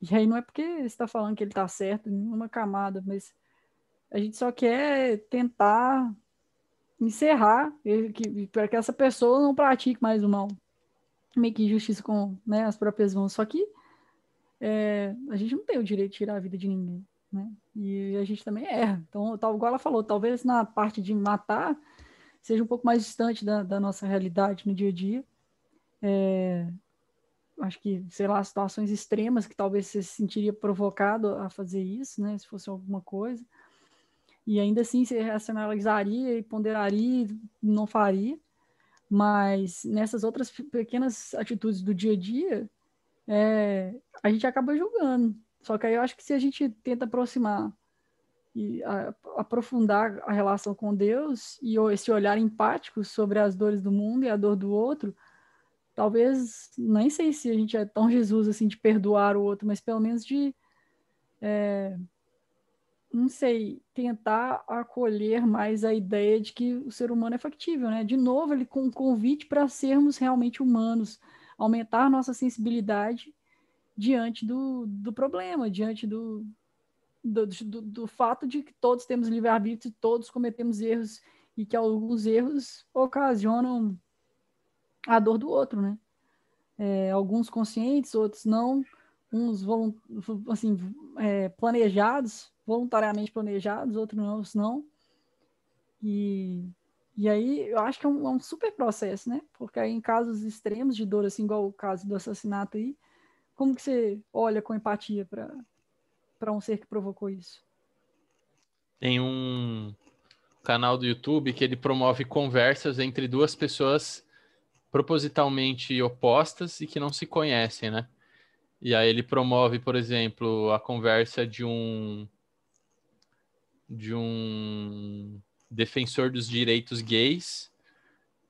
E aí não é porque você está falando que ele está certo em nenhuma camada, mas a gente só quer tentar encerrar para que essa pessoa não pratique mais o mal. Meio que injustiça com né, as próprias mãos. Só que é, a gente não tem o direito de tirar a vida de ninguém. Né? E a gente também erra. Então, tal, igual ela falou, talvez na parte de matar seja um pouco mais distante da, da nossa realidade no dia a dia. É, acho que, sei lá, situações extremas que talvez você se sentiria provocado a fazer isso, né? Se fosse alguma coisa. E ainda assim você racionalizaria e ponderaria e não faria. Mas nessas outras pequenas atitudes do dia a dia, é, a gente acaba julgando. Só que aí eu acho que se a gente tenta aproximar e a, aprofundar a relação com Deus e esse olhar empático sobre as dores do mundo e a dor do outro, talvez nem sei se a gente é tão Jesus assim de perdoar o outro, mas pelo menos de é, não sei tentar acolher mais a ideia de que o ser humano é factível, né? De novo ele com um convite para sermos realmente humanos, aumentar nossa sensibilidade diante do, do problema, diante do, do, do, do fato de que todos temos livre-arbítrio, todos cometemos erros e que alguns erros ocasionam a dor do outro, né? É, alguns conscientes, outros não, uns assim é, planejados, voluntariamente planejados, outros não. E, e aí eu acho que é um, é um super processo, né? Porque aí, em casos extremos de dor, assim, igual o caso do assassinato aí, como que você olha com empatia para um ser que provocou isso?
Tem um canal do YouTube que ele promove conversas entre duas pessoas propositalmente opostas e que não se conhecem, né? E aí ele promove, por exemplo, a conversa de um de um defensor dos direitos gays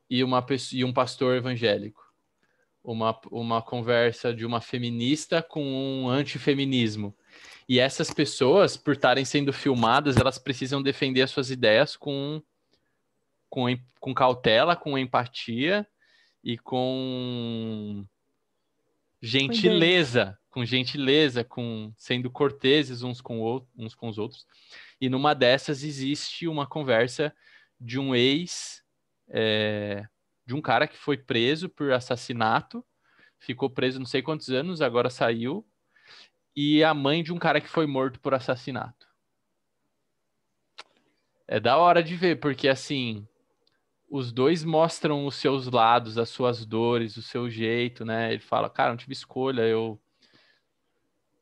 e uma e um pastor evangélico uma, uma conversa de uma feminista com um antifeminismo. E essas pessoas, por estarem sendo filmadas, elas precisam defender as suas ideias com, com, com cautela, com empatia e com gentileza, com gentileza, com sendo corteses uns com, o, uns com os outros. E numa dessas existe uma conversa de um ex é, de um cara que foi preso por assassinato, ficou preso não sei quantos anos, agora saiu, e a mãe de um cara que foi morto por assassinato. É da hora de ver, porque assim, os dois mostram os seus lados, as suas dores, o seu jeito, né? Ele fala, cara, não tive escolha, eu.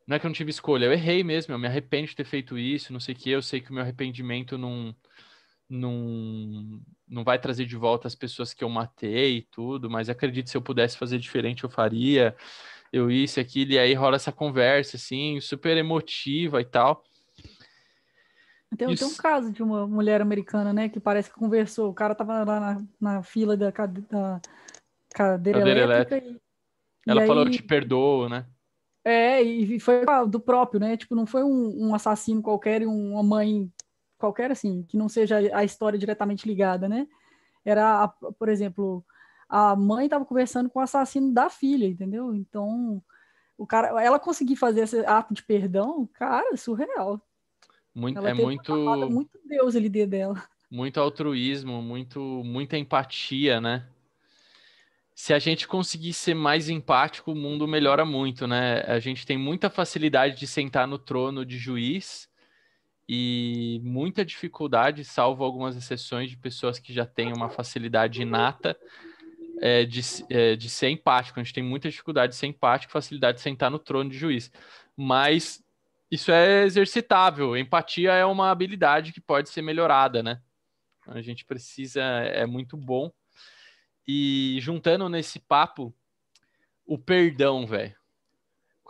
Não é que eu não tive escolha, eu errei mesmo, eu me arrependo de ter feito isso, não sei o que, eu sei que o meu arrependimento não não, não vai trazer de volta as pessoas que eu matei e tudo, mas acredito se eu pudesse fazer diferente eu faria, eu isso, aquilo, e aí rola essa conversa, assim, super emotiva e tal.
Tem, tem, um caso de uma mulher americana, né, que parece que conversou, o cara tava lá na, na fila da, cade, da cadeira, cadeira elétrica, elétrica.
E, Ela e falou, aí... eu te perdoo, né?
É, e foi do próprio, né? Tipo, não foi um, um assassino qualquer e uma mãe qualquer assim, que não seja a história diretamente ligada, né? Era, a, por exemplo, a mãe estava conversando com o assassino da filha, entendeu? Então, o cara, ela conseguir fazer esse ato de perdão, cara, surreal.
Muito, ela é muito muito
Deus ali dentro dela.
Muito altruísmo, muito muita empatia, né? Se a gente conseguir ser mais empático, o mundo melhora muito, né? A gente tem muita facilidade de sentar no trono de juiz e muita dificuldade, salvo algumas exceções de pessoas que já têm uma facilidade inata é, de, é, de ser empático. A gente tem muita dificuldade de ser empático, facilidade de sentar no trono de juiz. Mas isso é exercitável. Empatia é uma habilidade que pode ser melhorada, né? A gente precisa, é muito bom. E juntando nesse papo, o perdão, velho.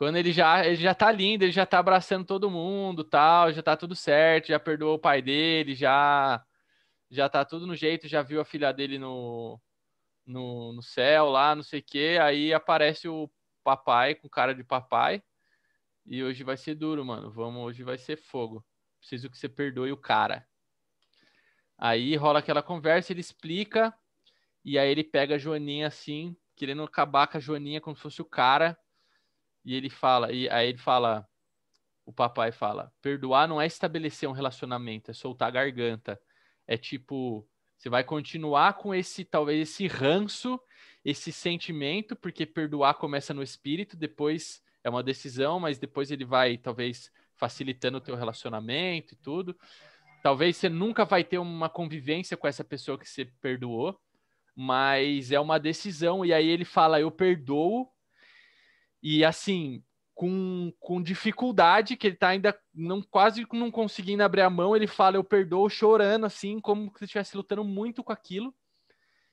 Quando ele já, ele já tá lindo, ele já tá abraçando todo mundo, tal, já tá tudo certo, já perdoou o pai dele, já já tá tudo no jeito, já viu a filha dele no, no, no céu lá, não sei o quê. Aí aparece o papai com cara de papai. E hoje vai ser duro, mano. Vamos, hoje vai ser fogo. Preciso que você perdoe o cara. Aí rola aquela conversa, ele explica, e aí ele pega a Joaninha assim, querendo acabar com a Joaninha como se fosse o cara. E ele fala, e aí ele fala, o papai fala, perdoar não é estabelecer um relacionamento, é soltar a garganta. É tipo, você vai continuar com esse, talvez, esse ranço, esse sentimento, porque perdoar começa no espírito, depois é uma decisão, mas depois ele vai, talvez, facilitando o teu relacionamento e tudo. Talvez você nunca vai ter uma convivência com essa pessoa que você perdoou, mas é uma decisão. E aí ele fala, eu perdoo, e assim, com, com dificuldade, que ele tá ainda não quase não conseguindo abrir a mão, ele fala eu perdoo chorando assim, como se estivesse lutando muito com aquilo.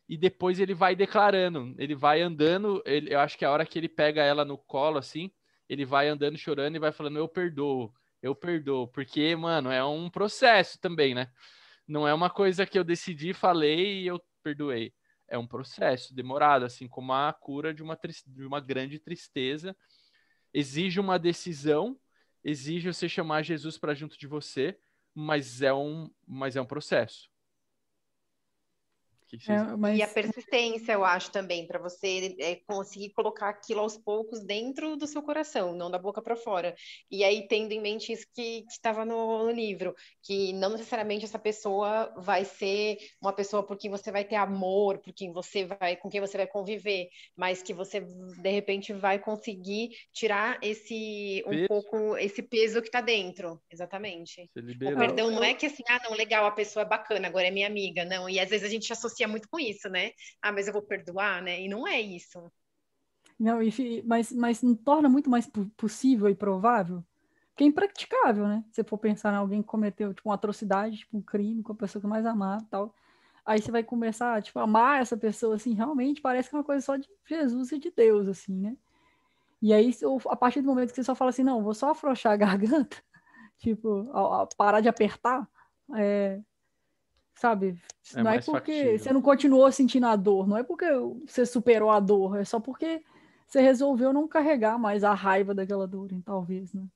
E depois ele vai declarando, ele vai andando, ele, eu acho que a hora que ele pega ela no colo assim, ele vai andando chorando e vai falando eu perdoo, eu perdoo, porque mano, é um processo também, né? Não é uma coisa que eu decidi, falei e eu perdoei é um processo demorado, assim como a cura de uma, de uma grande tristeza. Exige uma decisão, exige você chamar Jesus para junto de você, mas é um, mas é um processo. Que É, mas...
E a persistência, eu acho também, para você é, conseguir colocar aquilo aos poucos dentro do seu coração, não da boca para fora. E aí, tendo em mente isso que estava no, no, livro, que não necessariamente essa pessoa vai ser uma pessoa por quem você vai ter amor, por quem você vai, com quem você vai conviver, mas que você de repente vai conseguir tirar esse um peso. pouco esse peso que está dentro, exatamente.
O perdão não
é que assim, ah, não, legal, a pessoa é bacana, agora é minha amiga, não. E às vezes a gente associa associa muito com isso, né? Ah, mas eu vou perdoar, né? E não é isso.
Não, mas, mas não torna muito mais possível e provável que é impraticável, né? Se for pensar em alguém que cometeu tipo, uma atrocidade, tipo, um crime com a pessoa que mais amava e tal. Aí você vai começar tipo, a amar essa pessoa, assim, realmente parece que é uma coisa só de Jesus e de Deus, assim, né? E aí, a partir do momento que você só fala assim, não, vou só afrouxar a garganta, tipo, parar de apertar, é, sabe? É não é porque factível. você não continuou sentindo a dor, não é porque você superou a dor, é só porque você resolveu não carregar mais a raiva daquela dor, talvez, né?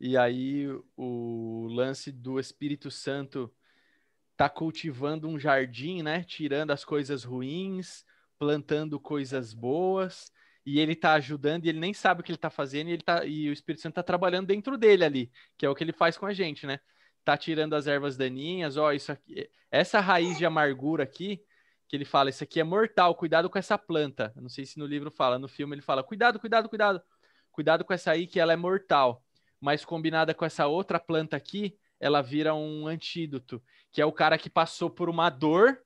E aí o lance do Espírito Santo tá cultivando um jardim, né? Tirando as coisas ruins, plantando coisas boas, e ele tá ajudando e ele nem sabe o que ele tá fazendo, e ele tá e o Espírito Santo tá trabalhando dentro dele ali, que é o que ele faz com a gente, né? tá tirando as ervas daninhas, ó, isso aqui, essa raiz de amargura aqui, que ele fala, isso aqui é mortal, cuidado com essa planta. Eu não sei se no livro fala, no filme ele fala, cuidado, cuidado, cuidado. Cuidado com essa aí que ela é mortal, mas combinada com essa outra planta aqui, ela vira um antídoto, que é o cara que passou por uma dor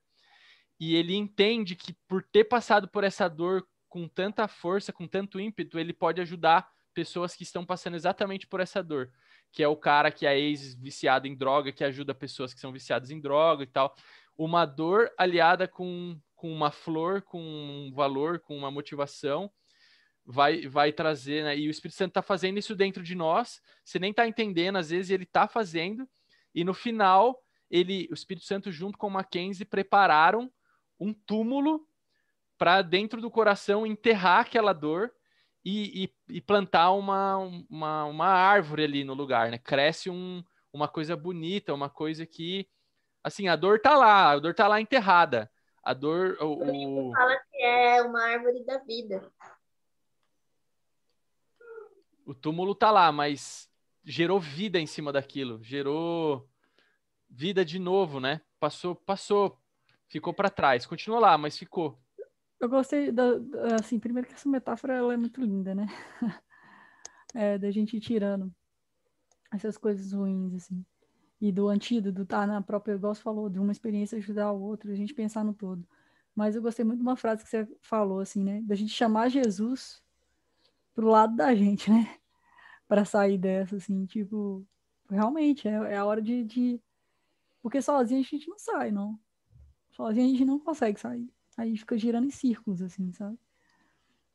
e ele entende que por ter passado por essa dor com tanta força, com tanto ímpeto, ele pode ajudar pessoas que estão passando exatamente por essa dor que é o cara que é ex-viciado em droga, que ajuda pessoas que são viciadas em droga e tal. Uma dor aliada com, com uma flor, com um valor, com uma motivação, vai, vai trazer, né? E o Espírito Santo está fazendo isso dentro de nós, você nem está entendendo, às vezes ele está fazendo, e no final, ele, o Espírito Santo, junto com Mackenzie, prepararam um túmulo para dentro do coração enterrar aquela dor e, e, e plantar uma, uma, uma, árvore ali no lugar, né? Cresce um, uma coisa bonita, uma coisa que, assim, a dor tá lá, a dor tá lá enterrada. A dor... O, o...
fala que é uma árvore da vida.
O túmulo tá lá, mas gerou vida em cima daquilo, gerou vida de novo, né? Passou, passou, ficou para trás, continuou lá, mas ficou.
Eu gostei da, da, assim, primeiro que essa metáfora ela é muito linda, né? é, da gente tirando essas coisas ruins, assim. E do antídoto, tá na própria, igual falou, de uma experiência ajudar o outro, a gente pensar no todo. Mas eu gostei muito de uma frase que você falou, assim, né? Da gente chamar Jesus pro lado da gente, né? para sair dessa, assim, tipo, realmente, é, é a hora de, de, Porque sozinho a gente não sai, não. Sozinho a gente não consegue sair. Aí fica girando em círculos, assim, sabe?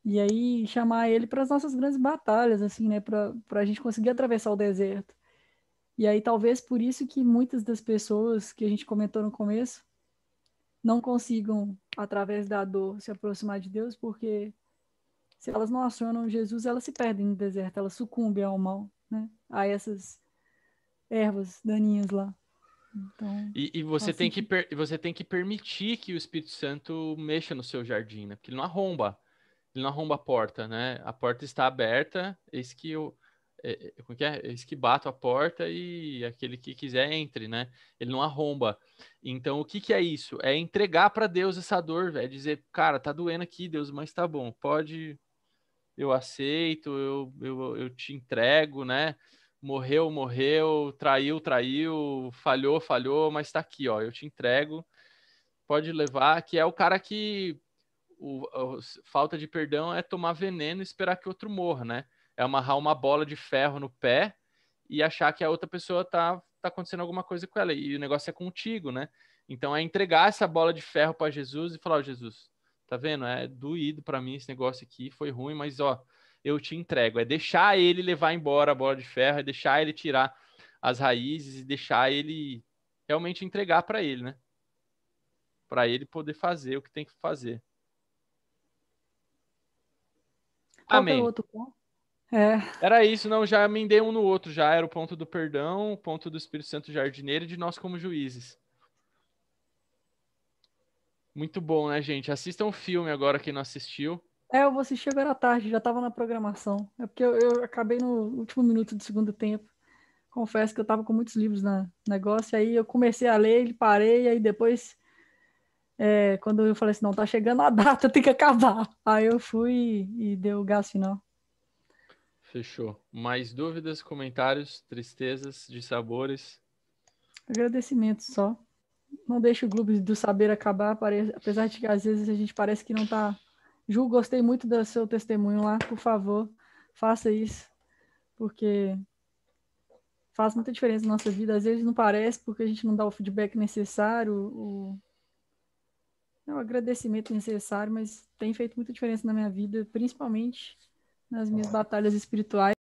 E aí chamar ele para as nossas grandes batalhas, assim, né? Para a gente conseguir atravessar o deserto. E aí talvez por isso que muitas das pessoas que a gente comentou no começo não consigam, através da dor, se aproximar de Deus, porque se elas não acionam Jesus, elas se perdem no deserto, elas sucumbem ao mal, né? A essas ervas daninhas lá. Então, e, e você, assim... tem que
per, você tem que permitir que o Espírito Santo mexa no seu jardim, né? Porque ele não arromba. Ele não arromba a porta, né? A porta está aberta, eis que eu. É, é, como que é? Eis que bato a porta e aquele que quiser entre, né? Ele não arromba. Então, o que, que é isso? É entregar para Deus essa dor, velho. É dizer, cara, tá doendo aqui, Deus, mas tá bom, pode. Eu aceito, eu, eu, eu te entrego, né? morreu, morreu, traiu, traiu, falhou, falhou, mas está aqui, ó, eu te entrego, pode levar, que é o cara que o, o, falta de perdão é tomar veneno e esperar que outro morra, né? É amarrar uma bola de ferro no pé e achar que a outra pessoa tá, tá acontecendo alguma coisa com ela, e o negócio é contigo, né? Então é entregar essa bola de ferro para Jesus e falar, oh, Jesus, tá vendo? É doído para mim esse negócio aqui, foi ruim, mas ó, eu te entrego. É deixar ele levar embora a bola de ferro, é deixar ele tirar as raízes e deixar ele realmente entregar para ele, né? Para ele poder fazer o que tem que fazer. Qual é Amém. Outro
ponto? É.
Era isso, não, já emendei um no outro, já era o ponto do perdão, o ponto do Espírito Santo jardineiro e de nós como juízes. Muito bom, né, gente? Assista um filme agora que não assistiu.
É, eu vou assistir agora à tarde, já tava na programação. É porque eu, eu acabei no último minuto do segundo tempo. Confesso que eu tava com muitos livros na negócio, aí eu comecei a ler, parei, aí depois, é, quando eu falei assim, não, tá chegando a data, tem que acabar. Aí eu fui e, e deu o gás final.
Fechou. Mais dúvidas, comentários, tristezas, dissabores?
Agradecimentos só. Não deixe o Clube do Saber acabar, apesar de que às vezes a gente parece que não está Ju, gostei muito do seu testemunho lá, por favor, faça isso, porque faz muita diferença na nossa vida. Às vezes não parece porque a gente não dá o feedback necessário, o, é o agradecimento necessário, mas tem feito muita diferença na minha vida, principalmente nas minhas batalhas espirituais.